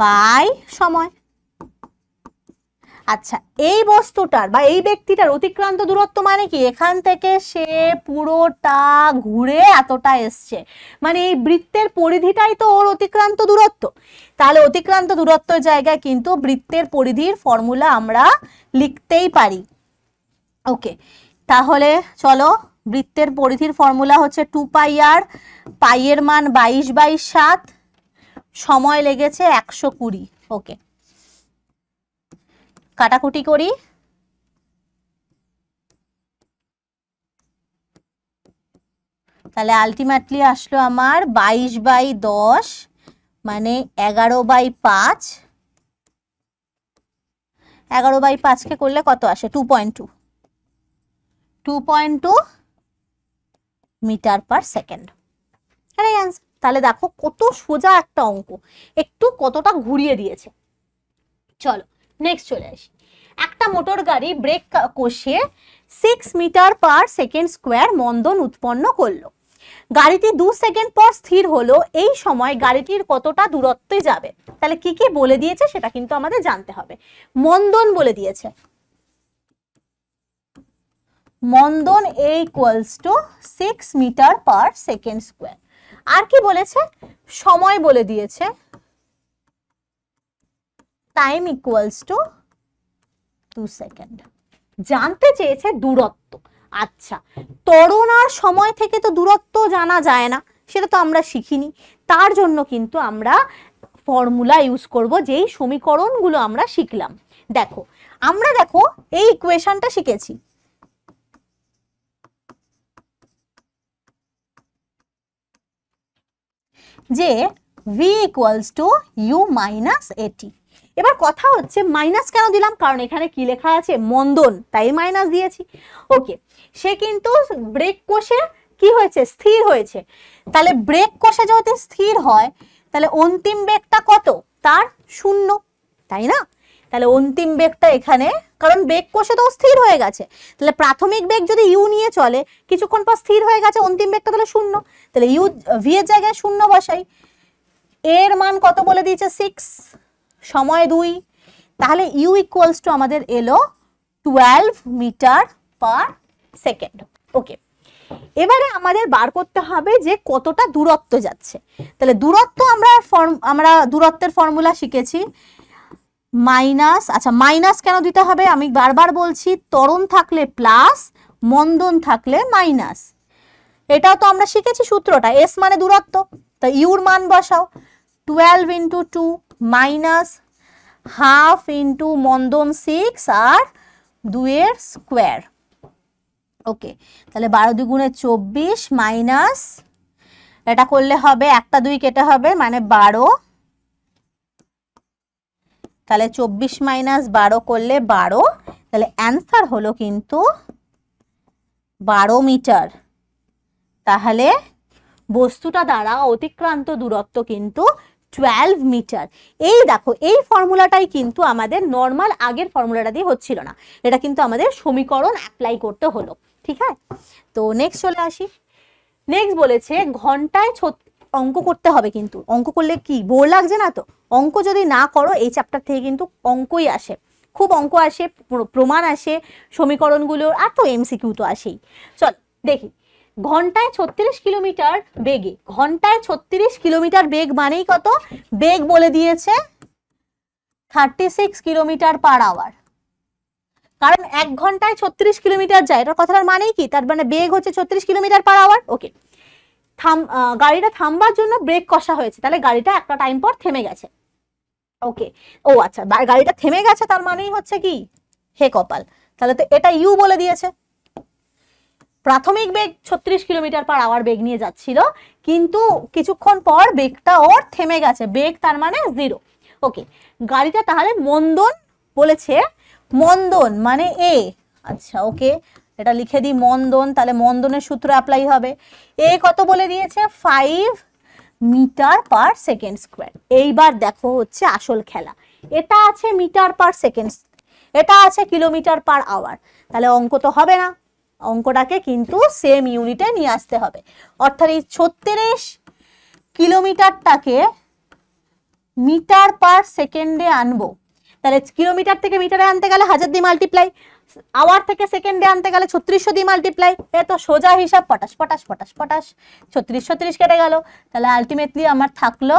বাই সময় আচ্ছা এই বস্তুটার বা এই ব্যক্তিটার অতিক্রান্ত দূরত্ব মানে কি এখান থেকে সে পুরোটা ঘুরে এতটা এসছে মানে এই বৃত্তের পরিধিটাই তো ওর অতিক্রান্ত দূরত্ব তাহলে অতিক্রান্ত দূরত্বের জায়গায় কিন্তু বৃত্তের পরিধির ফর্মুলা আমরা লিখতেই পারি ওকে তাহলে চলো বৃত্তের পরিধির ফর্মুলা হচ্ছে টু পাই আর পাইয়ের মান বাইশ বাই সাত সময় লেগেছে একশো কুড়ি ওকে কাটাকুটি করি তাহলে আলটিমেটলি আসলো আমার বাইশ বাই দশ মানে এগারো বাই পাঁচ এগারো বাই পাঁচকে করলে কত আসে two point two 2.2 metre per second তাহলে দেখো কত সোজা একটা অঙ্ক একটু কতটা ঘুরিয়ে দিয়েছে চলো নেক্সট চলে আসি একটা মোটর গাড়ি ব্রেক কষে six metre per second square মন্দন উৎপন্ন করলো গাড়িটি দু সেকেন্ড পর স্থির হলো এই সময় গাড়িটির কতটা দূরত্বে যাবে তাহলে কি কি বলে দিয়েছে সেটা কিন্তু আমাদের জানতে হবে মন্দন বলে দিয়েছে মন্দন a equals to six metre per second square আর কি বলেছে সময় বলে দিয়েছে time equals to two second জানতে চেয়েছে দূরত্ব আচ্ছা তরণার সময় থেকে তো দূরত্ব জানা যায় না সেটা তো আমরা শিখিনি তার জন্য কিন্তু আমরা ফর্মুলা ইউজ করব যেই সমীকরণগুলো আমরা শিখলাম দেখো আমরা দেখো এই ইকুয়েশনটা শিখেছি যে V equals to u minus at এবার কথা হচ্ছে মাইনাস কেন দিলাম কারণ এখানে কি লেখা আছে মন্দন তাই মাইনাস দিয়েছি ওকে সে কিন্তু ব্রেক কোষে কি হয়েছে স্থির হয়েছে তাহলে ব্রেক কোষে যদি স্থির হয় তাহলে অন্তিম বেগটা কত তার শূন্য তাই না তাহলে অন্তিম বেগটা এখানে কারণ বেগ কোষে তো স্থির হয়ে গেছে তাহলে প্রাথমিক বেগ যদি ইউ নিয়ে চলে কিছুক্ষণ পর স্থির হয়ে গেছে অন্তিম বেগটা তাহলে শূন্য তাহলে ইউ ভি এর জায়গায় শূন্য বসাই এর মান কত বলে দিয়েছে সিক্স সময় দুই তাহলে ইউ ইকুয়ালস টু আমাদের এলো twelve metre per second okay এবারে আমাদের বার করতে হবে যে কতটা দূরত্ব যাচ্ছে তাহলে দূরত্ব আমরা ফর্ম আমরা দূরত্বের ফর্মুলা শিখেছি মাইনাস আচ্ছা মাইনাস কেন দিতে হবে আমি বারবার বলছি তরণ থাকলে প্লাস মন্দন থাকলে মাইনাস এটাও তো আমরা শিখেছি সূত্রটা এস মানে দূরত্ব তা ইউর মান বসাও twelve into two minus half into মন্দন সিক্স আর দুয়ের স্কোয়ার ওকে তাহলে বারো দুগুণে চব্বিশ মাইনাস এটা করলে হবে একটা দুই কেটে হবে মানে বারো তাহলে চব্বিশ মাইনাস বারো করলে বারো তাহলে অ্যান্সার হলো কিন্তু বারো মিটার তাহলে বস্তুটা দ্বারা অতিক্রান্ত দূরত্ব কিন্তু টুয়েলভ মিটার এই দেখো এই ফর্মুলাটাই কিন্তু আমাদের নর্মাল আগের ফর্মুলাটা দিয়ে হচ্ছিল না এটা কিন্তু আমাদের সমীকরণ অ্যাপ্লাই করতে হলো ঠিক আছে তো নেক্সট চলে আসি নেক্সট বলেছে ঘন্টায় অঙ্ক করতে হবে কিন্তু অঙ্ক করলে কি বোর লাগছে না তো অঙ্ক যদি না করো এই চ্যাপ্টার থেকে কিন্তু অঙ্কই আসে খুব অঙ্ক আসে প্রমাণ আসে সমীকরণগুলো আর তো এমসিকিউ তো আসেই চল দেখি ঘন্টায় ছত্রিশ কিলোমিটার বেগে ঘন্টায় ছত্রিশ কিলোমিটার বেগ মানেই কত বেগ বলে দিয়েছে thirty six kilometre per hour কারণ এক ঘন্টায় ছত্রিশ কিলোমিটার যায় এটার কথাটার মানেই কি তার মানে বেগ হচ্ছে ছত্রিশ কিলোমিটার পার আওয়ার ওকে থাম গাড়িটা থামবার জন্য ব্রেক কষা হয়েছে তাহলে গাড়িটা একটা টাইম পর থেমে গেছে ওকে ও আচ্ছা গাড়িটা থেমে গেছে তার মানেই হচ্ছে কি হে কপাল তাহলে তো এটা ইউ বলে দিয়েছে প্রাথমিক বেগ ছত্রিশ কিলোমিটার পার আওয়ার বেগ নিয়ে যাচ্ছিল কিন্তু কিছুক্ষণ পর বেগটা ওর থেমে গেছে বেগ তার মানে জিরো ওকে গাড়িটা তাহলে মন্দন বলেছে মন্দন মানে এ আচ্ছা ওকে এটা লিখে দিই মন্দন তাহলে মন্দনের সূত্র অ্যাপ্লাই হবে এ কত বলে দিয়েছে five metre per second square এইবার দেখো হচ্ছে আসল খেলা এটা আছে মিটার পার সেকেন্ড এটা আছে কিলোমিটার পার আওয়ার তাহলে অঙ্ক তো হবে না অঙ্কটাকে কিন্তু সেম ইউনিটে নিয়ে আসতে হবে অর্থাৎ এই ছত্রিশ কিলোমিটারটাকে মিটার পার সেকেন্ডে আনবো তাহলে কিলোমিটার থেকে মিটারে আনতে গেলে হাজার দিয়ে মাল্টিপ্লাই আওয়ার থেকে সেকেন্ডে আনতে গেলে ছত্রিশশো দিয়ে মাল্টিপ্লাই এ তো সোজা হিসাব পটাশ পটাশ পটাশ পটাশ ছত্রিশ ছত্রিশ কেটে গেল তাহলে আলটিমেটলি আমার থাকলো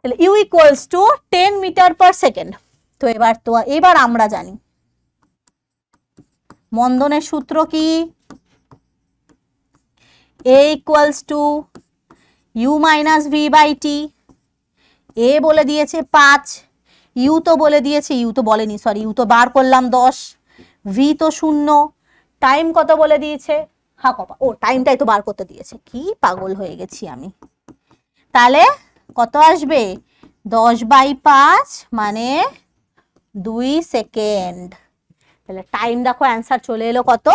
তাহলে u equals to ten metre per second তো এবার তো এবার আমরা জানি মন্দনের সূত্র কি a equals to u minus V by t a বলে দিয়েছে পাঁচ ইউ তো বলে দিয়েছি ইউ তো বলেনি সরি ইউ তো বার করলাম দশ ভি তো শূন্য টাইম কত বলে দিয়েছে হা কপা ও টাইমটাই তো বার করতে দিয়েছে কি পাগল হয়ে গেছি আমি তাহলে কত আসবে দশ বাই পাঁচ মানে দুই সেকেন্ড তাহলে টাইম দেখো অ্যান্সার চলে এলো কত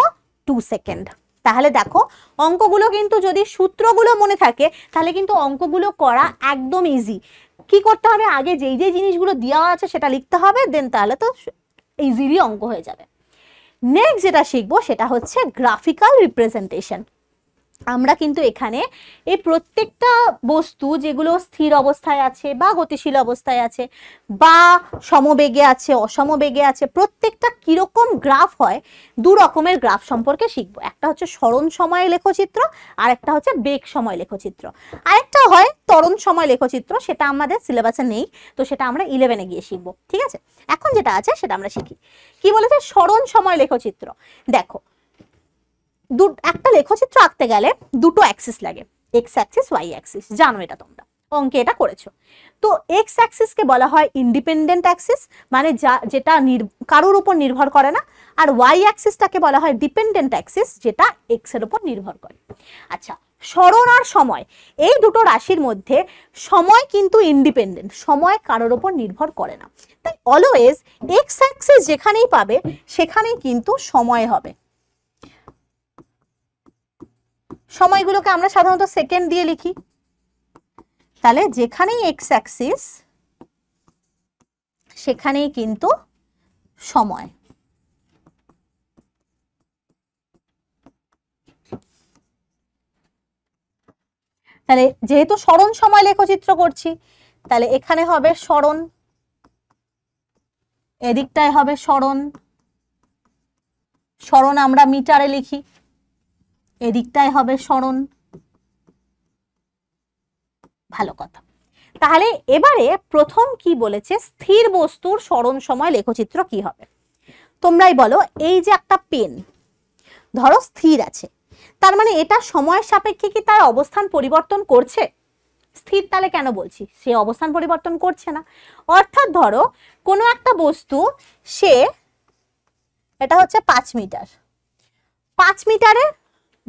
টু সেকেন্ড তাহলে দেখো অঙ্কগুলো কিন্তু যদি সূত্রগুলো মনে থাকে তাহলে কিন্তু অঙ্কগুলো করা একদম ইজি কি করতে হবে আগে যেই যেই জিনিসগুলো দেওয়া আছে সেটা লিখতে হবে দেন তাহলে তো ইজিলি অঙ্ক হয়ে যাবে নেক্সট যেটা শিখবো সেটা হচ্ছে গ্রাফিক্যাল রিপ্রেজেন্টেশন আমরা কিন্তু এখানে এই প্রত্যেকটা বস্তু যেগুলো স্থির অবস্থায় আছে বা গতিশীল অবস্থায় আছে বা সমবেগে আছে অসমবেগে আছে প্রত্যেকটা কীরকম গ্রাফ হয় দু রকমের গ্রাফ সম্পর্কে শিখব একটা হচ্ছে স্মরণ সময় লেখচিত্র আর একটা হচ্ছে বেগ সময় লেখচিত্র আরেকটা হয় তরণ সময় লেখচিত্র সেটা আমাদের সিলেবাসে নেই তো সেটা আমরা ইলেভেনে গিয়ে শিখবো ঠিক আছে এখন যেটা আছে সেটা আমরা শিখি কি বলেছে স্মরণ সময় লেখচিত্র দেখো দু একটা লেখচিত্র আঁকতে গেলে দুটো অ্যাক্সিস লাগে এক্স অ্যাক্সিস ওয়াই অ্যাক্সিস জানো এটা তোমরা অঙ্কে এটা করেছো তো এক্স অ্যাক্সিসকে বলা হয় ইন্ডিপেন্ডেন্ট অ্যাক্সিস মানে যা যেটা কারোর উপর নির্ভর করে না আর ওয়াই অ্যাক্সিসটাকে বলা হয় ডিপেন্ডেন্ট অ্যাক্সিস যেটা এক্সের উপর নির্ভর করে আচ্ছা স্মরণ আর সময় এই দুটো রাশির মধ্যে সময় কিন্তু ইন্ডিপেন্ডেন্ট সময় কারোর ওপর নির্ভর করে না তাই অলওয়েজ এক্স অ্যাক্সিস যেখানেই পাবে সেখানেই কিন্তু সময় হবে সময়গুলোকে আমরা সাধারণত সেকেন্ড দিয়ে লিখি তাহলে যেখানেই এক্স অ্যাক্সিস সেখানেই কিন্তু সময় তাহলে যেহেতু স্মরণ সময় লেখচিত্র করছি তাহলে এখানে হবে স্মরণ এদিকটায় হবে স্মরণ স্মরণ আমরা মিটারে লিখি এদিকটায় হবে স্মরণ ভালো কথা তাহলে এবারে প্রথম কি বলেছে স্থির বস্তুর স্মরণ সময় লেখচিত্র কি হবে তোমরাই বলো এই যে একটা পেন ধরো স্থির আছে তার মানে এটা সময়ের সাপেক্ষে কি তার অবস্থান পরিবর্তন করছে স্থির তাহলে কেন বলছি সে অবস্থান পরিবর্তন করছে না অর্থাৎ ধরো কোনো একটা বস্তু সে এটা হচ্ছে পাঁচ মিটার পাঁচ মিটারে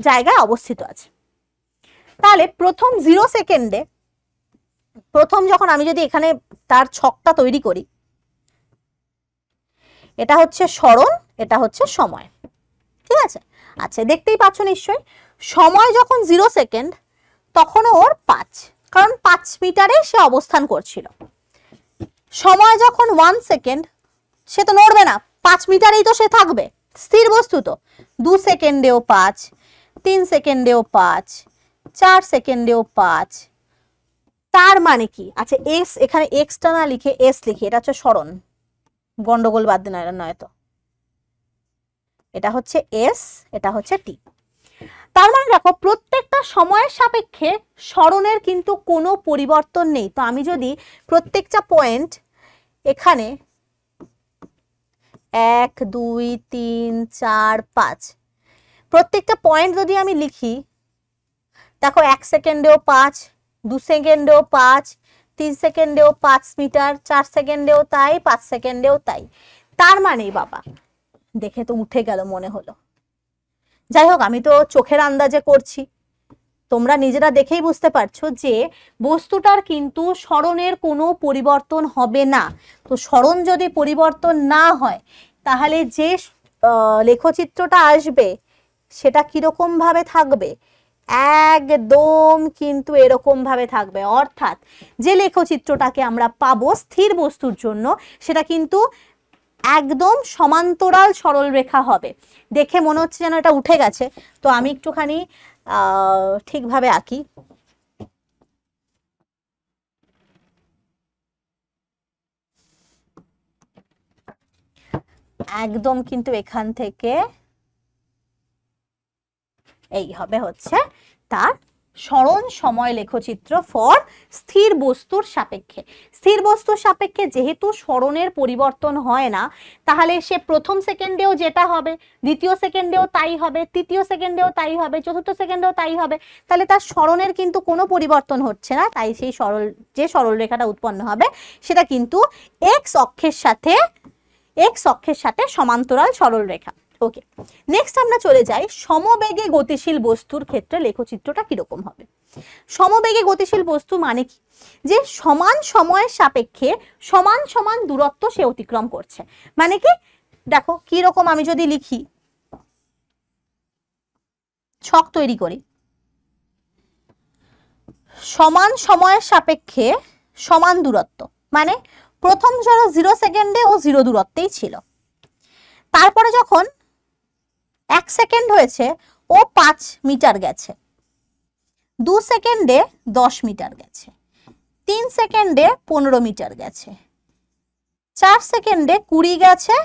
জায়গায় অবস্থিত আছে তাহলে প্রথম জিরো সেকেন্ডে প্রথম যখন আমি যদি এখানে তার ছকটা তৈরি করি এটা হচ্ছে স্মরণ এটা হচ্ছে সময় ঠিক আছে আচ্ছা দেখতেই পাচ্ছ নিশ্চয়ই সময় যখন জিরো সেকেন্ড তখন ওর পাঁচ কারণ পাঁচ মিটারে সে অবস্থান করছিল সময় যখন ওয়ান সেকেন্ড সে তো নড়বে না পাঁচ মিটারেই তো সে থাকবে স্থির বস্তু তো দু সেকেন্ডেও পাঁচ তিন সেকেন্ডেও পাঁচ চার সেকেন্ডেও পাঁচ তার মানে কি আচ্ছা এক্স এখানে এক্সটা না লিখে এস লিখে এটা হচ্ছে স্মরণ গন্ডগোল বাদ দিন নয় তো এটা হচ্ছে এস এটা হচ্ছে টি তার মানে দেখো প্রত্যেকটা সময়ের সাপেক্ষে স্মরণের কিন্তু কোনো পরিবর্তন নেই তো আমি যদি প্রত্যেকটা পয়েন্ট এখানে এক দুই তিন চার পাঁচ প্রত্যেকটা পয়েন্ট যদি আমি লিখি দেখো এক সেকেন্ডেও পাঁচ দু সেকেন্ডেও পাঁচ তিন সেকেন্ডেও পাঁচ মিটার চার সেকেন্ডেও তাই পাঁচ সেকেন্ডেও তাই তার মানে বাবা দেখে তো উঠে গেল মনে হলো যাই হোক আমি তো চোখের আন্দাজে করছি তোমরা নিজেরা দেখেই বুঝতে পারছো যে বস্তুটার কিন্তু স্মরণের কোনো পরিবর্তন হবে না তো স্মরণ যদি পরিবর্তন না হয় তাহলে যে লেখচিত্রটা আসবে সেটা কীরকমভাবে থাকবে একদম কিন্তু এরকমভাবে থাকবে অর্থাৎ যে লেখচিত্রটাকে আমরা পাবো স্থির বস্তুর জন্য সেটা কিন্তু একদম সমান্তরাল সরল রেখা হবে দেখে মনে হচ্ছে যেন এটা উঠে গেছে তো আমি একটুখানি ঠিকভাবে আঁকি একদম কিন্তু এখান থেকে এই হবে হচ্ছে তার স্মরণ সময় লেখচিত্র ফর স্থির বস্তুর সাপেক্ষে স্থির বস্তুর সাপেক্ষে যেহেতু স্মরণের পরিবর্তন হয় না তাহলে সে প্রথম সেকেন্ডেও যেটা হবে দ্বিতীয় সেকেন্ডেও তাই হবে তৃতীয় সেকেন্ডেও তাই হবে চতুর্থ সেকেন্ডেও তাই হবে তাহলে তার স্মরণের কিন্তু কোনো পরিবর্তন হচ্ছে না তাই সেই সরল যে সরল রেখাটা উৎপন্ন হবে সেটা কিন্তু এক্স অক্ষের সাথে এক্স অক্ষের সাথে সমান্তরাল সরল রেখা ওকে নেক্সট আমরা চলে যাই সমবেগে গতিশীল বস্তুর ক্ষেত্রে লেখচিত্রটা কিরকম হবে সমবেগে গতিশীল বস্তু মানে কি যে সমান সময়ের সাপেক্ষে সমান সমান দূরত্ব সে অতিক্রম করছে মানে কি দেখো কীরকম আমি যদি লিখি ছক তৈরি করি সমান সময়ের সাপেক্ষে সমান দূরত্ব মানে প্রথম জড়ো জিরো সেকেন্ডে ও জিরো দূরত্বেই ছিল তারপরে যখন এক সেকেন্ড হয়েছে ও পাঁচ মিটার গেছে দু সেকেন্ডে দশ মিটার গেছে তিন সেকেন্ডে পনেরো মিটার গেছে চার সেকেন্ডে কুড়ি গেছে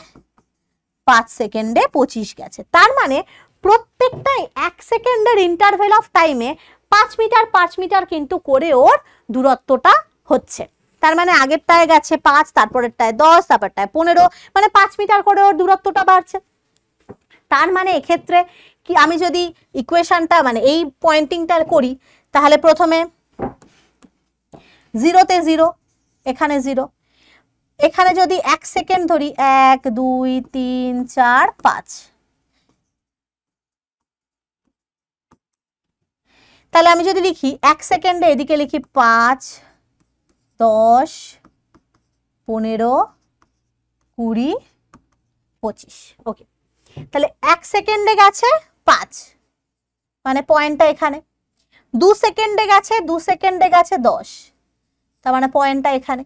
পাঁচ সেকেন্ডে পঁচিশ গেছে তার মানে প্রত্যেকটাই এক সেকেন্ডের ইন্টারভেল অফ টাইমে পাঁচ মিটার পাঁচ মিটার কিন্তু করে ওর দূরত্বটা হচ্ছে তার মানে আগেরটায় গেছে পাঁচ তারপরেরটায় দশ তারপরটায় পনেরো মানে পাঁচ মিটার করে ওর দূরত্বটা বাড়ছে তার মানে এক্ষেত্রে কি আমি যদি ইকুয়েশানটা মানে এই পয়েন্টিংটা করি তাহলে প্রথমে জিরোতে জিরো এখানে জিরো এখানে যদি এক সেকেন্ড ধরি এক দুই তিন চার পাঁচ তাহলে আমি যদি লিখি এক সেকেন্ডে এদিকে লিখি পাঁচ দশ পনেরো কুড়ি পঁচিশ ওকে তাহলে এক সেকেন্ডে গেছে পাঁচ মানে পয়েন্টটা এখানে দু সেকেন্ডে গেছে দু সেকেন্ডে গেছে দশ তার মানে পয়েন্টটা এখানে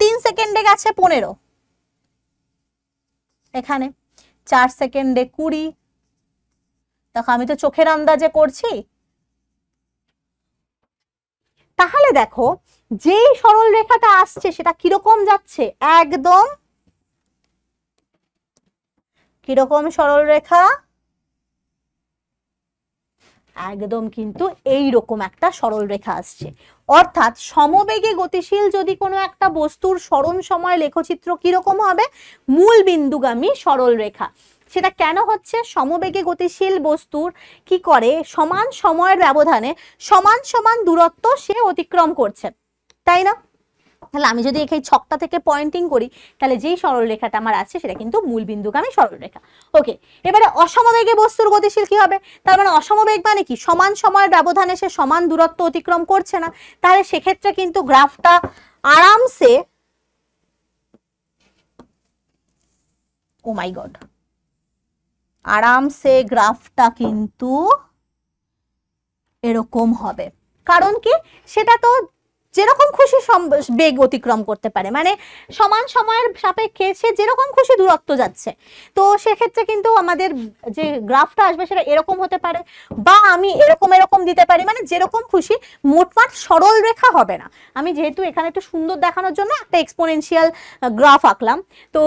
তিন সেকেন্ডে গেছে পনেরো এখানে চার সেকেন্ডে কুড়ি দেখো আমি তো চোখের আন্দাজে করছি তাহলে দেখো যেই সরল রেখাটা আসছে সেটা কিরকম যাচ্ছে একদম কিরকম সরল রেখা একদম কিন্তু এই রকম একটা সরল রেখা আসছে অর্থাৎ সমবেগে গতিশীল যদি কোনো একটা বস্তুর স্মরণ সময় লেখচিত্র কিরকম হবে মূল বিন্দুগামী সরল রেখা সেটা কেন হচ্ছে সমবেগে গতিশীল বস্তুর কি করে সমান সময়ের ব্যবধানে সমান সমান দূরত্ব সে অতিক্রম করছে তাই না তাহলে আমি যদি এখানে ছকটা থেকে পয়েন্টিং করি তাহলে যেই সরলরেখাটা আমার আছে সেটা কিন্তু মূল বিন্দুগামী সরলরেখা ওকে এবারে অসমবেগে বস্তুর গতিশীল কি হবে তার মানে অসমবেগ মানে কি সমান সময়ের ব্যবধানে সে সমান দূরত্ব অতিক্রম করছে না তাহলে সেক্ষেত্রে কিন্তু গ্রাফটা আরামসে ও মাই গড আরামসে গ্রাফটা কিন্তু এরকম হবে কারণ কি সেটা তো যেরকম খুশি বেগ অতিক্রম করতে পারে মানে সমান সময়ের সাপেক্ষে সে যেরকম খুশি দূরত্ব যাচ্ছে তো সেক্ষেত্রে কিন্তু আমাদের যে গ্রাফটা আসবে সেটা এরকম হতে পারে বা আমি এরকম এরকম দিতে পারি মানে যেরকম খুশি মোটমাট সরল রেখা হবে না আমি যেহেতু এখানে একটু সুন্দর দেখানোর জন্য একটা এক্সপোনেনশিয়াল গ্রাফ আঁকলাম তো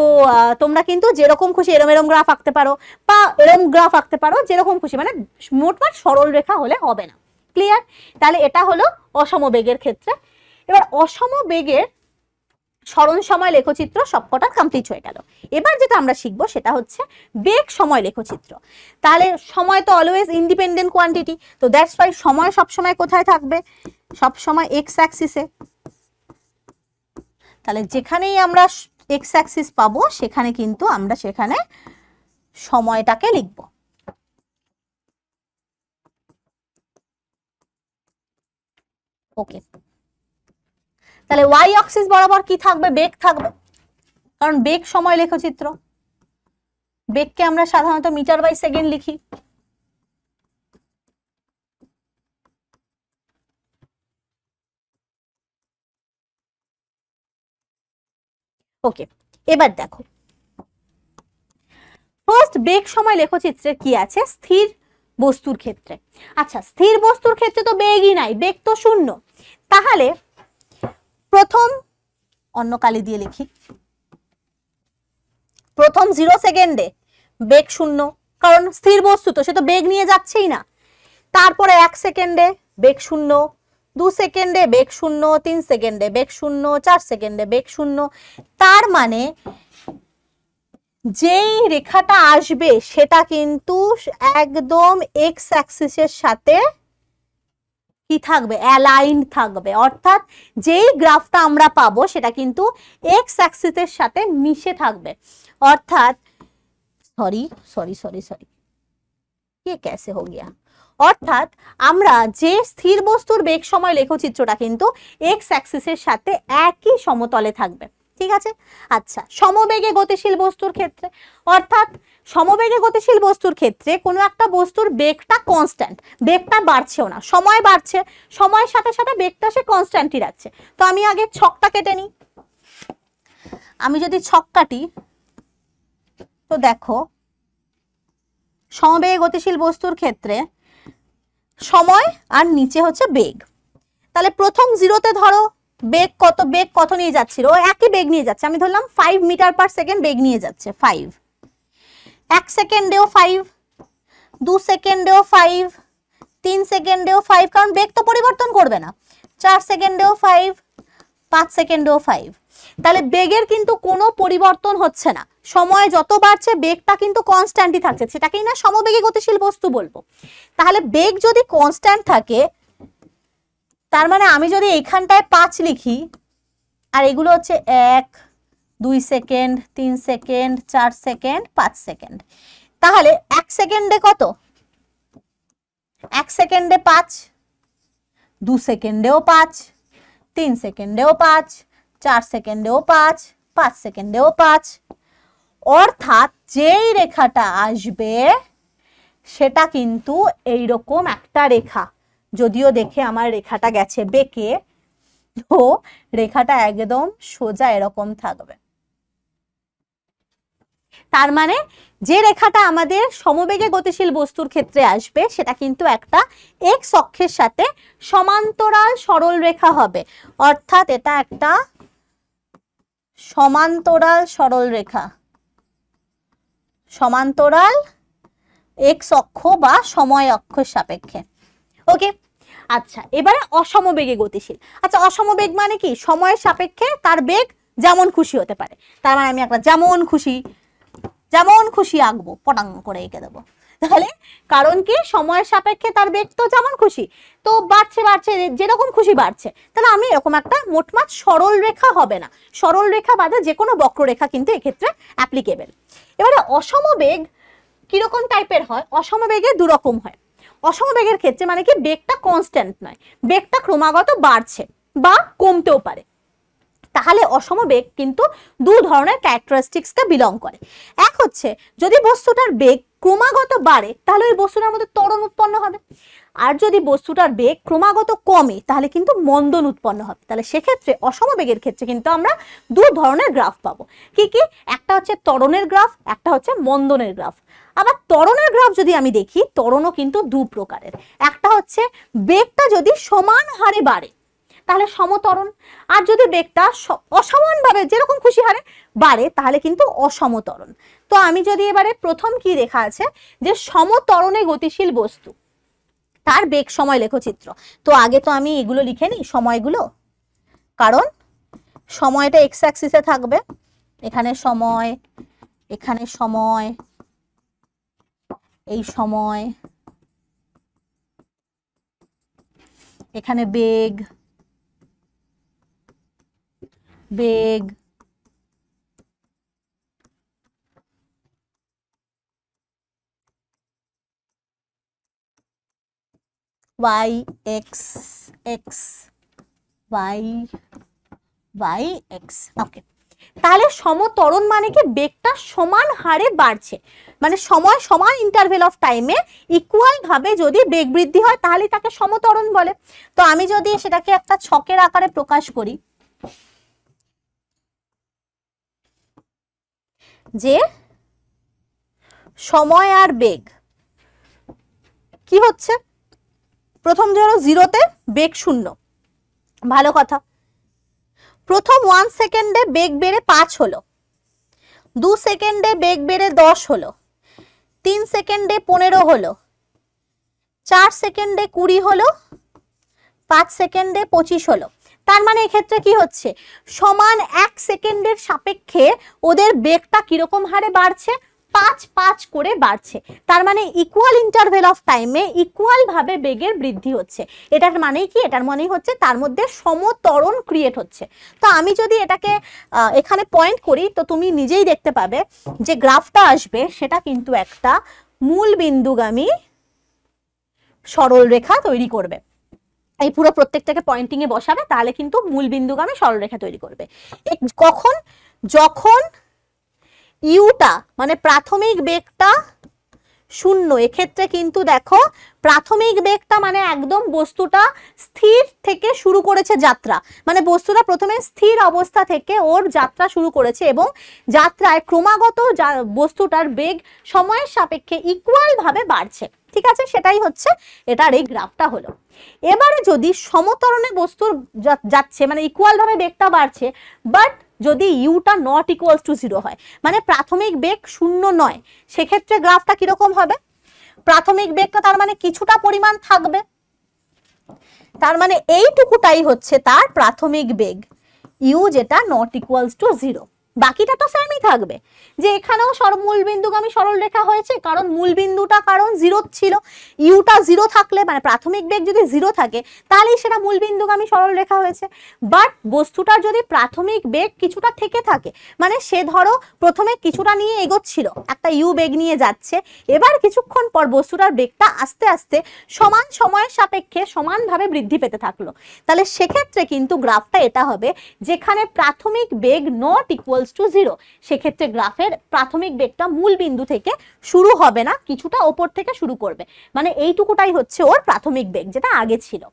তোমরা কিন্তু যেরকম খুশি এরম এরম গ্রাফ আঁকতে পারো বা এরম গ্রাফ আঁকতে পারো যেরকম খুশি মানে মোটমাট সরল রেখা হলে হবে না ক্লিয়ার তাহলে এটা হলো অসমবেগের ক্ষেত্রে এবার অসম বেগের স্মরণ সময় লেখচিত্র সবকটা কমপ্লিট হয়ে গেল এবার যেটা আমরা শিখবো সেটা হচ্ছে বেগ সময় লেখচিত্র তাহলে সময় তো অলওয়েজ ইন্ডিপেন্ডেন্ট কোয়ান্টিটি তো দ্যাটস ওয়াই সময় সবসময় কোথায় থাকবে সবসময় এক্স অ্যাক্সিসে তাহলে যেখানেই আমরা এক্স অ্যাক্সিস পাবো সেখানে কিন্তু আমরা সেখানে সময়টাকে লিখব ওকে তাহলে ওয়াই অক্সিস বরাবর কি থাকবে বেগ থাকবে কারণ বেগ সময় লেখচিত্র বেগকে আমরা সাধারণত মিটার বাই সেকেন্ড লিখি ওকে এবার দেখো ফার্স্ট বেগ সময় লেখচিত্রে কি আছে স্থির বস্তুর ক্ষেত্রে আচ্ছা স্থির বস্তুর ক্ষেত্রে তো বেগই নাই বেগ তো শূন্য তাহলে প্রথম অন্য কালি দিয়ে লিখি প্রথম জিরো সেকেন্ডে বেগ শূন্য কারণ স্থির বস্তু তো সে তো বেগ নিয়ে যাচ্ছেই না তারপরে এক সেকেন্ডে বেগ শূন্য দু সেকেন্ডে বেগ শূন্য তিন সেকেন্ডে বেগ শূন্য চার সেকেন্ডে বেগ শূন্য তার মানে যেই রেখাটা আসবে সেটা কিন্তু একদম এক্স অ্যাক্সিসের সাথে কি থাকবে অ্যালাইন থাকবে অর্থাৎ যেই গ্রাফটা আমরা পাবো সেটা কিন্তু এক্স অ্যাক্সিসের সাথে মিশে থাকবে অর্থাৎ সরি সরি সরি সরি কে ক্যাসে হো গিয়া অর্থাৎ আমরা যে স্থির বস্তুর বেগ সময় লেখচিত্রটা কিন্তু এক্স অ্যাক্সিসের সাথে একই সমতলে থাকবে ঠিক আছে আচ্ছা সমবেগে গতিশীল বস্তুর ক্ষেত্রে অর্থাৎ সমবেগে গতিশীল বস্তুর ক্ষেত্রে কোনো একটা বস্তুর বেগটা কনস্ট্যান্ট বেগটা বাড়ছেও না সময় বাড়ছে সময়ের সাথে সাথে বেগটা সে কনস্ট্যান্টই রাখছে তো আমি আগে ছকটা কেটে নিই আমি যদি ছক কাটি তো দেখো সমবেগে গতিশীল বস্তুর ক্ষেত্রে সময় আর নিচে হচ্ছে বেগ তাহলে প্রথম জিরোতে ধরো বেগ কত বেগ কত নিয়ে যাচ্ছিল ও একই বেগ নিয়ে যাচ্ছে আমি ধরলাম ফাইভ মিটার পার সেকেন্ড বেগ নিয়ে যাচ্ছে ফাইভ এক সেকেন্ডেও ফাইভ দু সেকেন্ডেও ফাইভ তিন সেকেন্ডেও ফাইভ কারণ বেগ তো পরিবর্তন করবে না চার সেকেন্ডেও ফাইভ পাঁচ সেকেন্ডেও ফাইভ তাহলে বেগের কিন্তু কোনো পরিবর্তন হচ্ছে না সময় যত বাড়ছে বেগটা কিন্তু কনস্ট্যান্টই থাকছে সেটাকেই না সমবেগে গতিশীল বস্তু বলবো তাহলে বেগ যদি কনস্ট্যান্ট থাকে তার মানে আমি যদি এইখানটায় পাঁচ লিখি আর এগুলো হচ্ছে এক দুই সেকেন্ড তিন সেকেন্ড চার সেকেন্ড পাঁচ সেকেন্ড তাহলে এক সেকেন্ডে কত এক সেকেন্ডে পাঁচ দু সেকেন্ডেও পাঁচ তিন সেকেন্ডেও পাঁচ চার সেকেন্ডেও পাঁচ পাঁচ সেকেন্ডেও পাঁচ অর্থাৎ যেই রেখাটা আসবে সেটা কিন্তু এই রকম একটা রেখা যদিও দেখে আমার রেখাটা গেছে বেঁকে তো রেখাটা একদম সোজা এরকম থাকবে তার মানে যে রেখাটা আমাদের সমবেগে গতিশীল বস্তুর ক্ষেত্রে আসবে সেটা কিন্তু একটা এক্স অক্ষের সাথে সমান্তরাল সরল রেখা হবে অর্থাৎ এটা একটা সমান্তরাল সরল রেখা সমান্তরাল এক্স অক্ষ বা সময় অক্ষের সাপেক্ষে ওকে আচ্ছা এবারে অসমবেগে গতিশীল আচ্ছা অসমবেগ মানে কি সময়ের সাপেক্ষে তার বেগ যেমন খুশি হতে পারে তার মানে আমি একটা যেমন খুশি যেমন খুশি আঁকবো পটাং করে এঁকে দেবো তাহলে কারণ কি সময়ের সাপেক্ষে তার বেগ তো যেমন খুশি তো বাড়ছে বাড়ছে যেরকম খুশি বাড়ছে তাহলে আমি এরকম একটা মোটমাট সরল রেখা হবে না সরল রেখা বাদে যে কোনো বক্ররেখা কিন্তু এক্ষেত্রে অ্যাপ্লিকেবেল এবারে অসম বেগ কীরকম টাইপের হয় অসম বেগে দুরকম হয় অসম বেগের ক্ষেত্রে মানে কি বেগটা কনস্ট্যান্ট নয় বেগটা ক্রমাগত বাড়ছে বা কমতেও পারে তাহলে অসমবেগ কিন্তু দু ধরনের ক্যারেক্টারিস্টিক্সকে বিলং করে এক হচ্ছে যদি বস্তুটার বেগ ক্রমাগত বাড়ে তাহলে ওই বস্তুটার মধ্যে ত্বরণ উৎপন্ন হবে আর যদি বস্তুটার বেগ ক্রমাগত কমে তাহলে কিন্তু মন্দন উৎপন্ন হবে তাহলে সেক্ষেত্রে অসমবেগের ক্ষেত্রে কিন্তু আমরা দু ধরনের গ্রাফ পাবো কি কি একটা হচ্ছে ত্বরণের গ্রাফ একটা হচ্ছে মন্দনের গ্রাফ আবার ত্বরণের গ্রাফ যদি আমি দেখি ত্বরণও কিন্তু দু প্রকারের একটা হচ্ছে বেগটা যদি সমান হারে বাড়ে তাহলে সমতরণ আর যদি বেগটা অসমানভাবে যেরকম খুশি হারে বাড়ে তাহলে কিন্তু অসমতরণ তো আমি যদি এবারে প্রথম কি রেখা আছে যে সমতরণে গতিশীল বস্তু তার বেগ সময় লেখচিত্র তো আগে তো আমি এগুলো লিখে নিই সময়গুলো কারণ সময়টা এক্স অ্যাক্সিসে থাকবে এখানে সময় এখানে সময় এই সময় এখানে বেগ বেগ y x x y y x ওকে তাহলে সমতরণ মানে কি বেগটা সমান হারে বাড়ছে মানে সময় সমান ইন্টারভেল অফ টাইমে ইকুয়াল ভাবে যদি বেগ বৃদ্ধি হয় তাহলে তাকে সমতরণ বলে তো আমি যদি সেটাকে একটা ছকের আকারে প্রকাশ করি যে সময় আর বেগ কি হচ্ছে প্রথম ধরো জিরোতে বেগ শূন্য ভালো কথা প্রথম ওয়ান সেকেন্ডে বেগ বেড়ে পাঁচ হলো দু সেকেন্ডে বেগ বেড়ে দশ হলো তিন সেকেন্ডে পনেরো হলো চার সেকেন্ডে কুড়ি হলো পাঁচ সেকেন্ডে পঁচিশ হলো তার মানে এক্ষেত্রে কি হচ্ছে সমান এক সেকেন্ডের সাপেক্ষে ওদের বেগটা কীরকম হারে বাড়ছে পাঁচ পাঁচ করে বাড়ছে তার মানে ইকুয়াল ইন্টারভেল অফ টাইমে ইকুয়ালভাবে বেগের বৃদ্ধি হচ্ছে এটার মানেই কি এটার মানেই হচ্ছে তার মধ্যে সমতরণ ক্রিয়েট হচ্ছে তো আমি যদি এটাকে এখানে পয়েন্ট করি তো তুমি নিজেই দেখতে পাবে যে গ্রাফটা আসবে সেটা কিন্তু একটা মূল বিন্দুগামী সরল রেখা তৈরি করবে এই পুরো প্রত্যেকটাকে পয়েন্টিং এ বসাবে তাহলে কিন্তু মূল বিন্দুগামে সরলরেখা তৈরি করবে কখন যখন ইউটা মানে প্রাথমিক বেগটা শূন্য এক্ষেত্রে কিন্তু দেখো প্রাথমিক বেগটা মানে একদম বস্তুটা স্থির থেকে শুরু করেছে যাত্রা মানে বস্তুটা প্রথমে স্থির অবস্থা থেকে ওর যাত্রা শুরু করেছে এবং যাত্রায় ক্রমাগত বস্তুটার বেগ সময়ের সাপেক্ষে ইকুয়ালভাবে বাড়ছে ঠিক আছে সেটাই হচ্ছে এটার এই গ্রাফটা হলো এবারে যদি সমতরণে বস্তুর যাচ্ছে মানে ইকুয়ালভাবে বেগটা বাড়ছে বাট যদি ইউটা নট ইকুয়াল টু জিরো হয় মানে প্রাথমিক বেগ শূন্য নয় সেক্ষেত্রে গ্রাফটা কীরকম হবে প্রাথমিক বেগটা তার মানে কিছুটা পরিমাণ থাকবে তার মানে এইটুকুটাই হচ্ছে তার প্রাথমিক বেগ ইউ যেটা নট ইকুয়ালস টু জিরো বাকিটা তো সেমই থাকবে যে এখানেও সর আমি সরল রেখা হয়েছে কারণ মূলবিন্দুটা কারণ জিরো ছিল ইউটা জিরো থাকলে মানে প্রাথমিক বেগ যদি জিরো থাকে তাহলেই সেটা আমি সরল রেখা হয়েছে বাট বস্তুটার যদি প্রাথমিক বেগ কিছুটা থেকে থাকে মানে সে ধরো প্রথমে কিছুটা নিয়ে এগোচ্ছিল একটা ইউ বেগ নিয়ে যাচ্ছে এবার কিছুক্ষণ পর বস্তুটার বেগটা আস্তে আস্তে সমান সময়ের সাপেক্ষে সমানভাবে বৃদ্ধি পেতে থাকলো তাহলে সেক্ষেত্রে কিন্তু গ্রাফটা এটা হবে যেখানে প্রাথমিক বেগ not equal equals to zero সেক্ষেত্রে গ্রাফের প্রাথমিক বেগটা মূল বিন্দু থেকে শুরু হবে না কিছুটা ওপর থেকে শুরু করবে মানে এইটুকুটাই হচ্ছে ওর প্রাথমিক বেগ যেটা আগে ছিল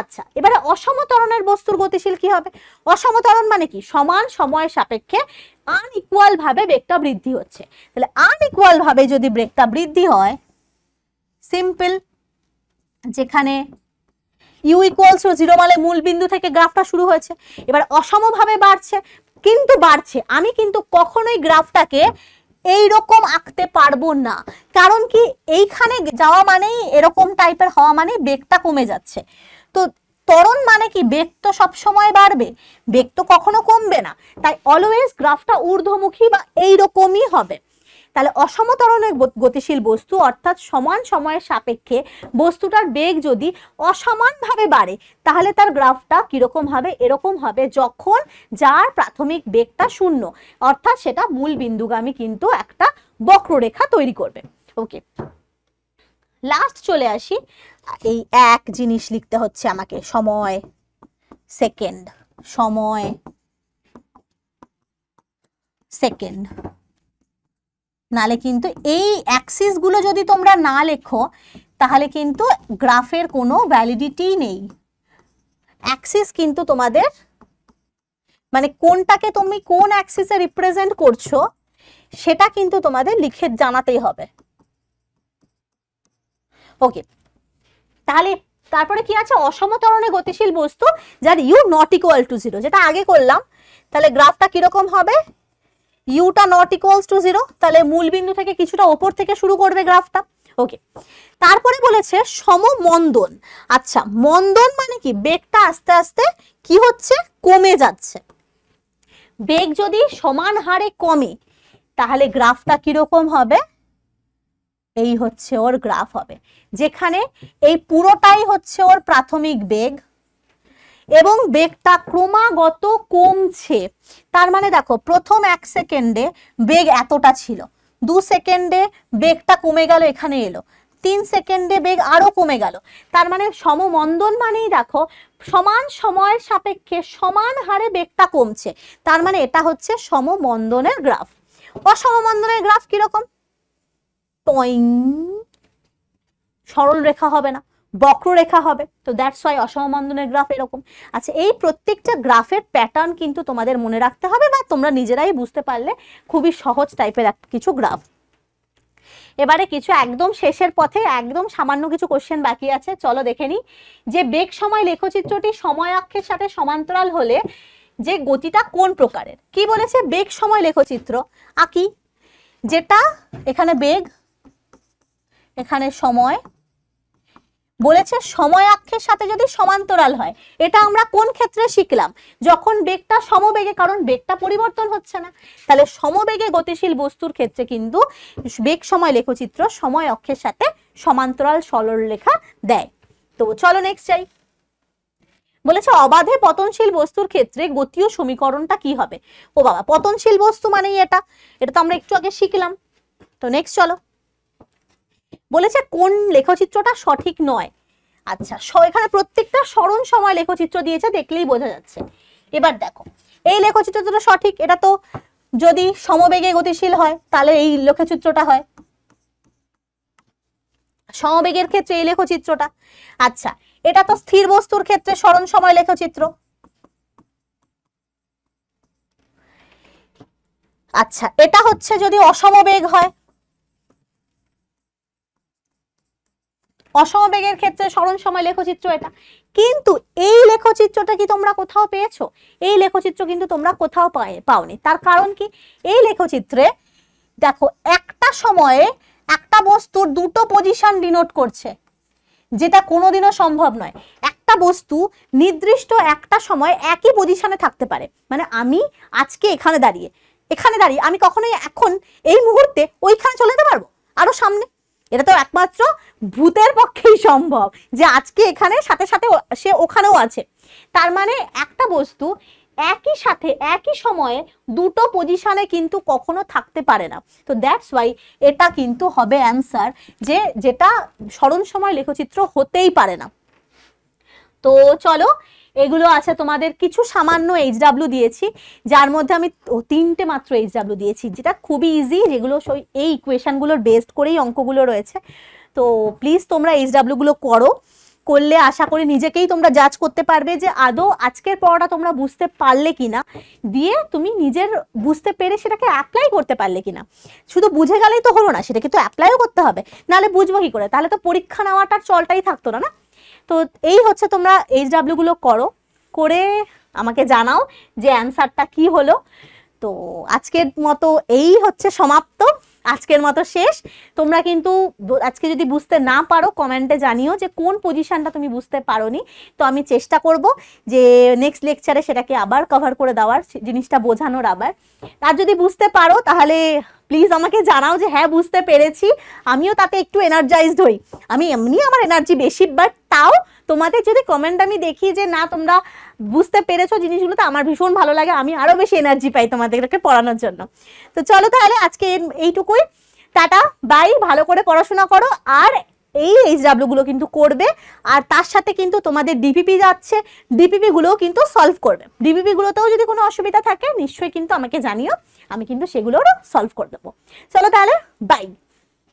আচ্ছা এবারে অসমতরণের বস্তুর গতিশীল কি হবে অসমতরণ মানে কি সমান সময়ের সাপেক্ষে ইকুয়াল ভাবে বেগটা বৃদ্ধি হচ্ছে তাহলে ইকুয়াল ভাবে যদি ব্রেকটা বৃদ্ধি হয় সিম্পল যেখানে ইউ ইকুয়ালস টু জিরো মানে মূল বিন্দু থেকে গ্রাফটা শুরু হয়েছে এবার অসমভাবে বাড়ছে কিন্তু বাড়ছে আমি কিন্তু কখনোই গ্রাফটাকে এই রকম আঁকতে পারবো না কারণ কি এইখানে যাওয়া মানেই এরকম টাইপের হওয়া মানে বেগটা কমে যাচ্ছে তো তরণ মানে কি বেগ তো সবসময় বাড়বে বেগ তো কখনো কমবে না তাই অলওয়েজ গ্রাফটা ঊর্ধ্বমুখী বা এই রকমই হবে তাহলে অসমতরণে গতিশীল বস্তু অর্থাৎ সমান সময়ের সাপেক্ষে বস্তুটার বেগ যদি অসমানভাবে বাড়ে তাহলে তার গ্রাফটা কীরকম হবে এরকম হবে যখন যার প্রাথমিক বেগটা শূন্য অর্থাৎ সেটা মূল বিন্দুগামী কিন্তু একটা বক্ররেখা তৈরি করবে ওকে লাস্ট চলে আসি এই এক জিনিস লিখতে হচ্ছে আমাকে সময় সেকেন্ড সময় সেকেন্ড নালে কিন্তু এই অ্যাক্সিসগুলো যদি তোমরা না লেখো তাহলে কিন্তু গ্রাফের কোনো ভ্যালিডিটি নেই অ্যাক্সিস কিন্তু তোমাদের মানে কোনটাকে তুমি কোন অ্যাক্সিসে রিপ্রেজেন্ট করছো সেটা কিন্তু তোমাদের লিখে জানাতেই হবে ওকে তাহলে তারপরে কি আছে অসমতরণে গতিশীল বস্তু যার u not equal to zero যেটা আগে করলাম তাহলে গ্রাফটা কিরকম হবে ইউটা নট ইকুয়ালস টু জিরো তাহলে মূলবিন্দু থেকে কিছুটা ওপর থেকে শুরু করবে গ্রাফটা ওকে তারপরে বলেছে সমমন্দন আচ্ছা মন্দন মানে কি বেগটা আস্তে আস্তে কি হচ্ছে কমে যাচ্ছে বেগ যদি সমান হারে কমে তাহলে গ্রাফটা কিরকম হবে এই হচ্ছে ওর গ্রাফ হবে যেখানে এই পুরোটাই হচ্ছে ওর প্রাথমিক বেগ এবং বেগটা ক্রমাগত কমছে তার মানে দেখো প্রথম এক সেকেন্ডে বেগ এতটা ছিল দু সেকেন্ডে বেগটা কমে গেল এখানে এলো তিন সেকেন্ডে বেগ আরও কমে গেল তার মানে সমমন্দন মানেই দেখো সমান সময়ের সাপেক্ষে সমান হারে বেগটা কমছে তার মানে এটা হচ্ছে সমমন্দনের গ্রাফ অসমমন্দনের গ্রাফ কীরকম পয়েন্ট সরল রেখা হবে না বক্ররেখা হবে তো দ্যাটস ওয়াই অসমবন্ধনের গ্রাফ এরকম আচ্ছা এই প্রত্যেকটা গ্রাফের প্যাটার্ন কিন্তু তোমাদের মনে রাখতে হবে বা তোমরা নিজেরাই বুঝতে পারলে খুবই সহজ টাইপের কিছু গ্রাফ এবারে কিছু একদম শেষের পথে একদম সামান্য কিছু কোশ্চেন বাকি আছে চলো দেখে নিই যে বেগ সময় লেখচিত্রটি সময় অক্ষের সাথে সমান্তরাল হলে যে গতিটা কোন প্রকারের কি বলেছে বেগ সময় লেখচিত্র আঁকি যেটা এখানে বেগ এখানে সময় বলেছে সময় অক্ষের সাথে যদি সমান্তরাল হয় এটা আমরা কোন ক্ষেত্রে শিখলাম যখন বেগটা সমবেগে কারণ বেগটা পরিবর্তন হচ্ছে না তাহলে সমবেগে গতিশীল বস্তুর ক্ষেত্রে কিন্তু বেগ সময় লেখচিত্র সময় অক্ষের সাথে সমান্তরাল সরল লেখা দেয় তো চলো নেক্সট যাই বলেছে অবাধে পতনশীল বস্তুর ক্ষেত্রে গতীয় সমীকরণটা কি হবে ও বাবা পতনশীল বস্তু মানেই এটা এটা তো আমরা একটু আগে শিখলাম তো নেক্সট চলো বলেছে কোন লেখচিত্রটা সঠিক নয় আচ্ছা এখানে প্রত্যেকটা স্মরণ সময় লেখচিত্র দিয়েছে দেখলেই বোঝা যাচ্ছে এবার দেখো এই লেখচিত্রটা সঠিক এটা তো যদি সমবেগে গতিশীল হয় তাহলে এই লেখচিত্রটা হয় সমবেগের ক্ষেত্রে এই লেখচিত্রটা আচ্ছা এটা তো স্থির বস্তুর ক্ষেত্রে স্মরণ সময় লেখচিত্র আচ্ছা এটা হচ্ছে যদি অসমবেগ হয় অসমবেগের ক্ষেত্রে স্মরণ সময় লেখচিত্র এটা কিন্তু এই লেখচিত্রটা কি তোমরা কোথাও পেয়েছো এই লেখচিত্র কিন্তু তোমরা কোথাও পাওনি তার কারণ কি এই লেখচিত্রে দেখো একটা সময়ে একটা বস্তুর দুটো পজিশন ডিনোট করছে যেটা কোনোদিনও সম্ভব নয় একটা বস্তু নির্দিষ্ট একটা সময় একই পজিশনে থাকতে পারে মানে আমি আজকে এখানে দাঁড়িয়ে এখানে দাঁড়িয়ে আমি কখনোই এখন এই মুহূর্তে ওইখানে চলে যেতে পারবো আরও সামনে এটা তো একমাত্র ভূতের পক্ষেই সম্ভব যে আজকে এখানে সাথে সাথে সে ওখানেও আছে তার মানে একটা বস্তু একই সাথে একই সময়ে দুটো পজিশানে কিন্তু কখনো থাকতে পারে না তো দ্যাটস ওয়াই এটা কিন্তু হবে অ্যান্সার যে যেটা স্মরণ সময় লেখচিত্র হতেই পারে না তো চলো এগুলো আছে তোমাদের কিছু সামান্য এইচডাব্লিউ দিয়েছি যার মধ্যে আমি তিনটে মাত্র এইচ ডাব্লিউ দিয়েছি যেটা খুবই ইজি যেগুলো এই ইকুয়েশানগুলোর বেসড করেই অঙ্কগুলো রয়েছে তো প্লিজ তোমরা এইচ এইচডাব্লিউগুলো করো করলে আশা করি নিজেকেই তোমরা জাজ করতে পারবে যে আদৌ আজকের পড়াটা তোমরা বুঝতে পারলে কি না দিয়ে তুমি নিজের বুঝতে পেরে সেটাকে অ্যাপ্লাই করতে পারলে কি না শুধু বুঝে গেলেই তো হলো না সেটাকে তো অ্যাপ্লাইও করতে হবে নাহলে বুঝবো কী করে তাহলে তো পরীক্ষা নেওয়াটার চলটাই থাকতো না না তো এই হচ্ছে তোমরা এইচ ডাব্লিউগুলো করো করে আমাকে জানাও যে অ্যান্সারটা কি হলো তো আজকের মতো এই হচ্ছে সমাপ্ত আজকের মতো শেষ তোমরা কিন্তু আজকে যদি বুঝতে না পারো কমেন্টে জানিও যে কোন পজিশানটা তুমি বুঝতে পারোনি তো আমি চেষ্টা করব যে নেক্সট লেকচারে সেটাকে আবার কভার করে দেওয়ার জিনিসটা বোঝানোর আবার আর যদি বুঝতে পারো তাহলে প্লিজ আমাকে জানাও যে হ্যাঁ বুঝতে পেরেছি আমিও তাতে একটু এনার্জাইজড হই আমি এমনি আমার এনার্জি বেশি বাট তাও তোমাদের যদি কমেন্ট আমি দেখি যে না তোমরা বুঝতে পেরেছো জিনিসগুলো তো আমার ভীষণ ভালো লাগে আমি আরও বেশি এনার্জি পাই তোমাদেরকে পড়ানোর জন্য তো চলো তাহলে আজকে এইটুকুই টাটা বাই ভালো করে পড়াশোনা করো আর এই এইচডাব্লিউগুলো কিন্তু করবে আর তার সাথে কিন্তু তোমাদের ডিপিপি যাচ্ছে ডিপিপিগুলোও কিন্তু সলভ করবে ডিপিপিগুলোতেও যদি কোনো অসুবিধা থাকে নিশ্চয়ই কিন্তু আমাকে জানিও আমি কিন্তু সেগুলোরও সলভ করে দেবো চলো তাহলে বাই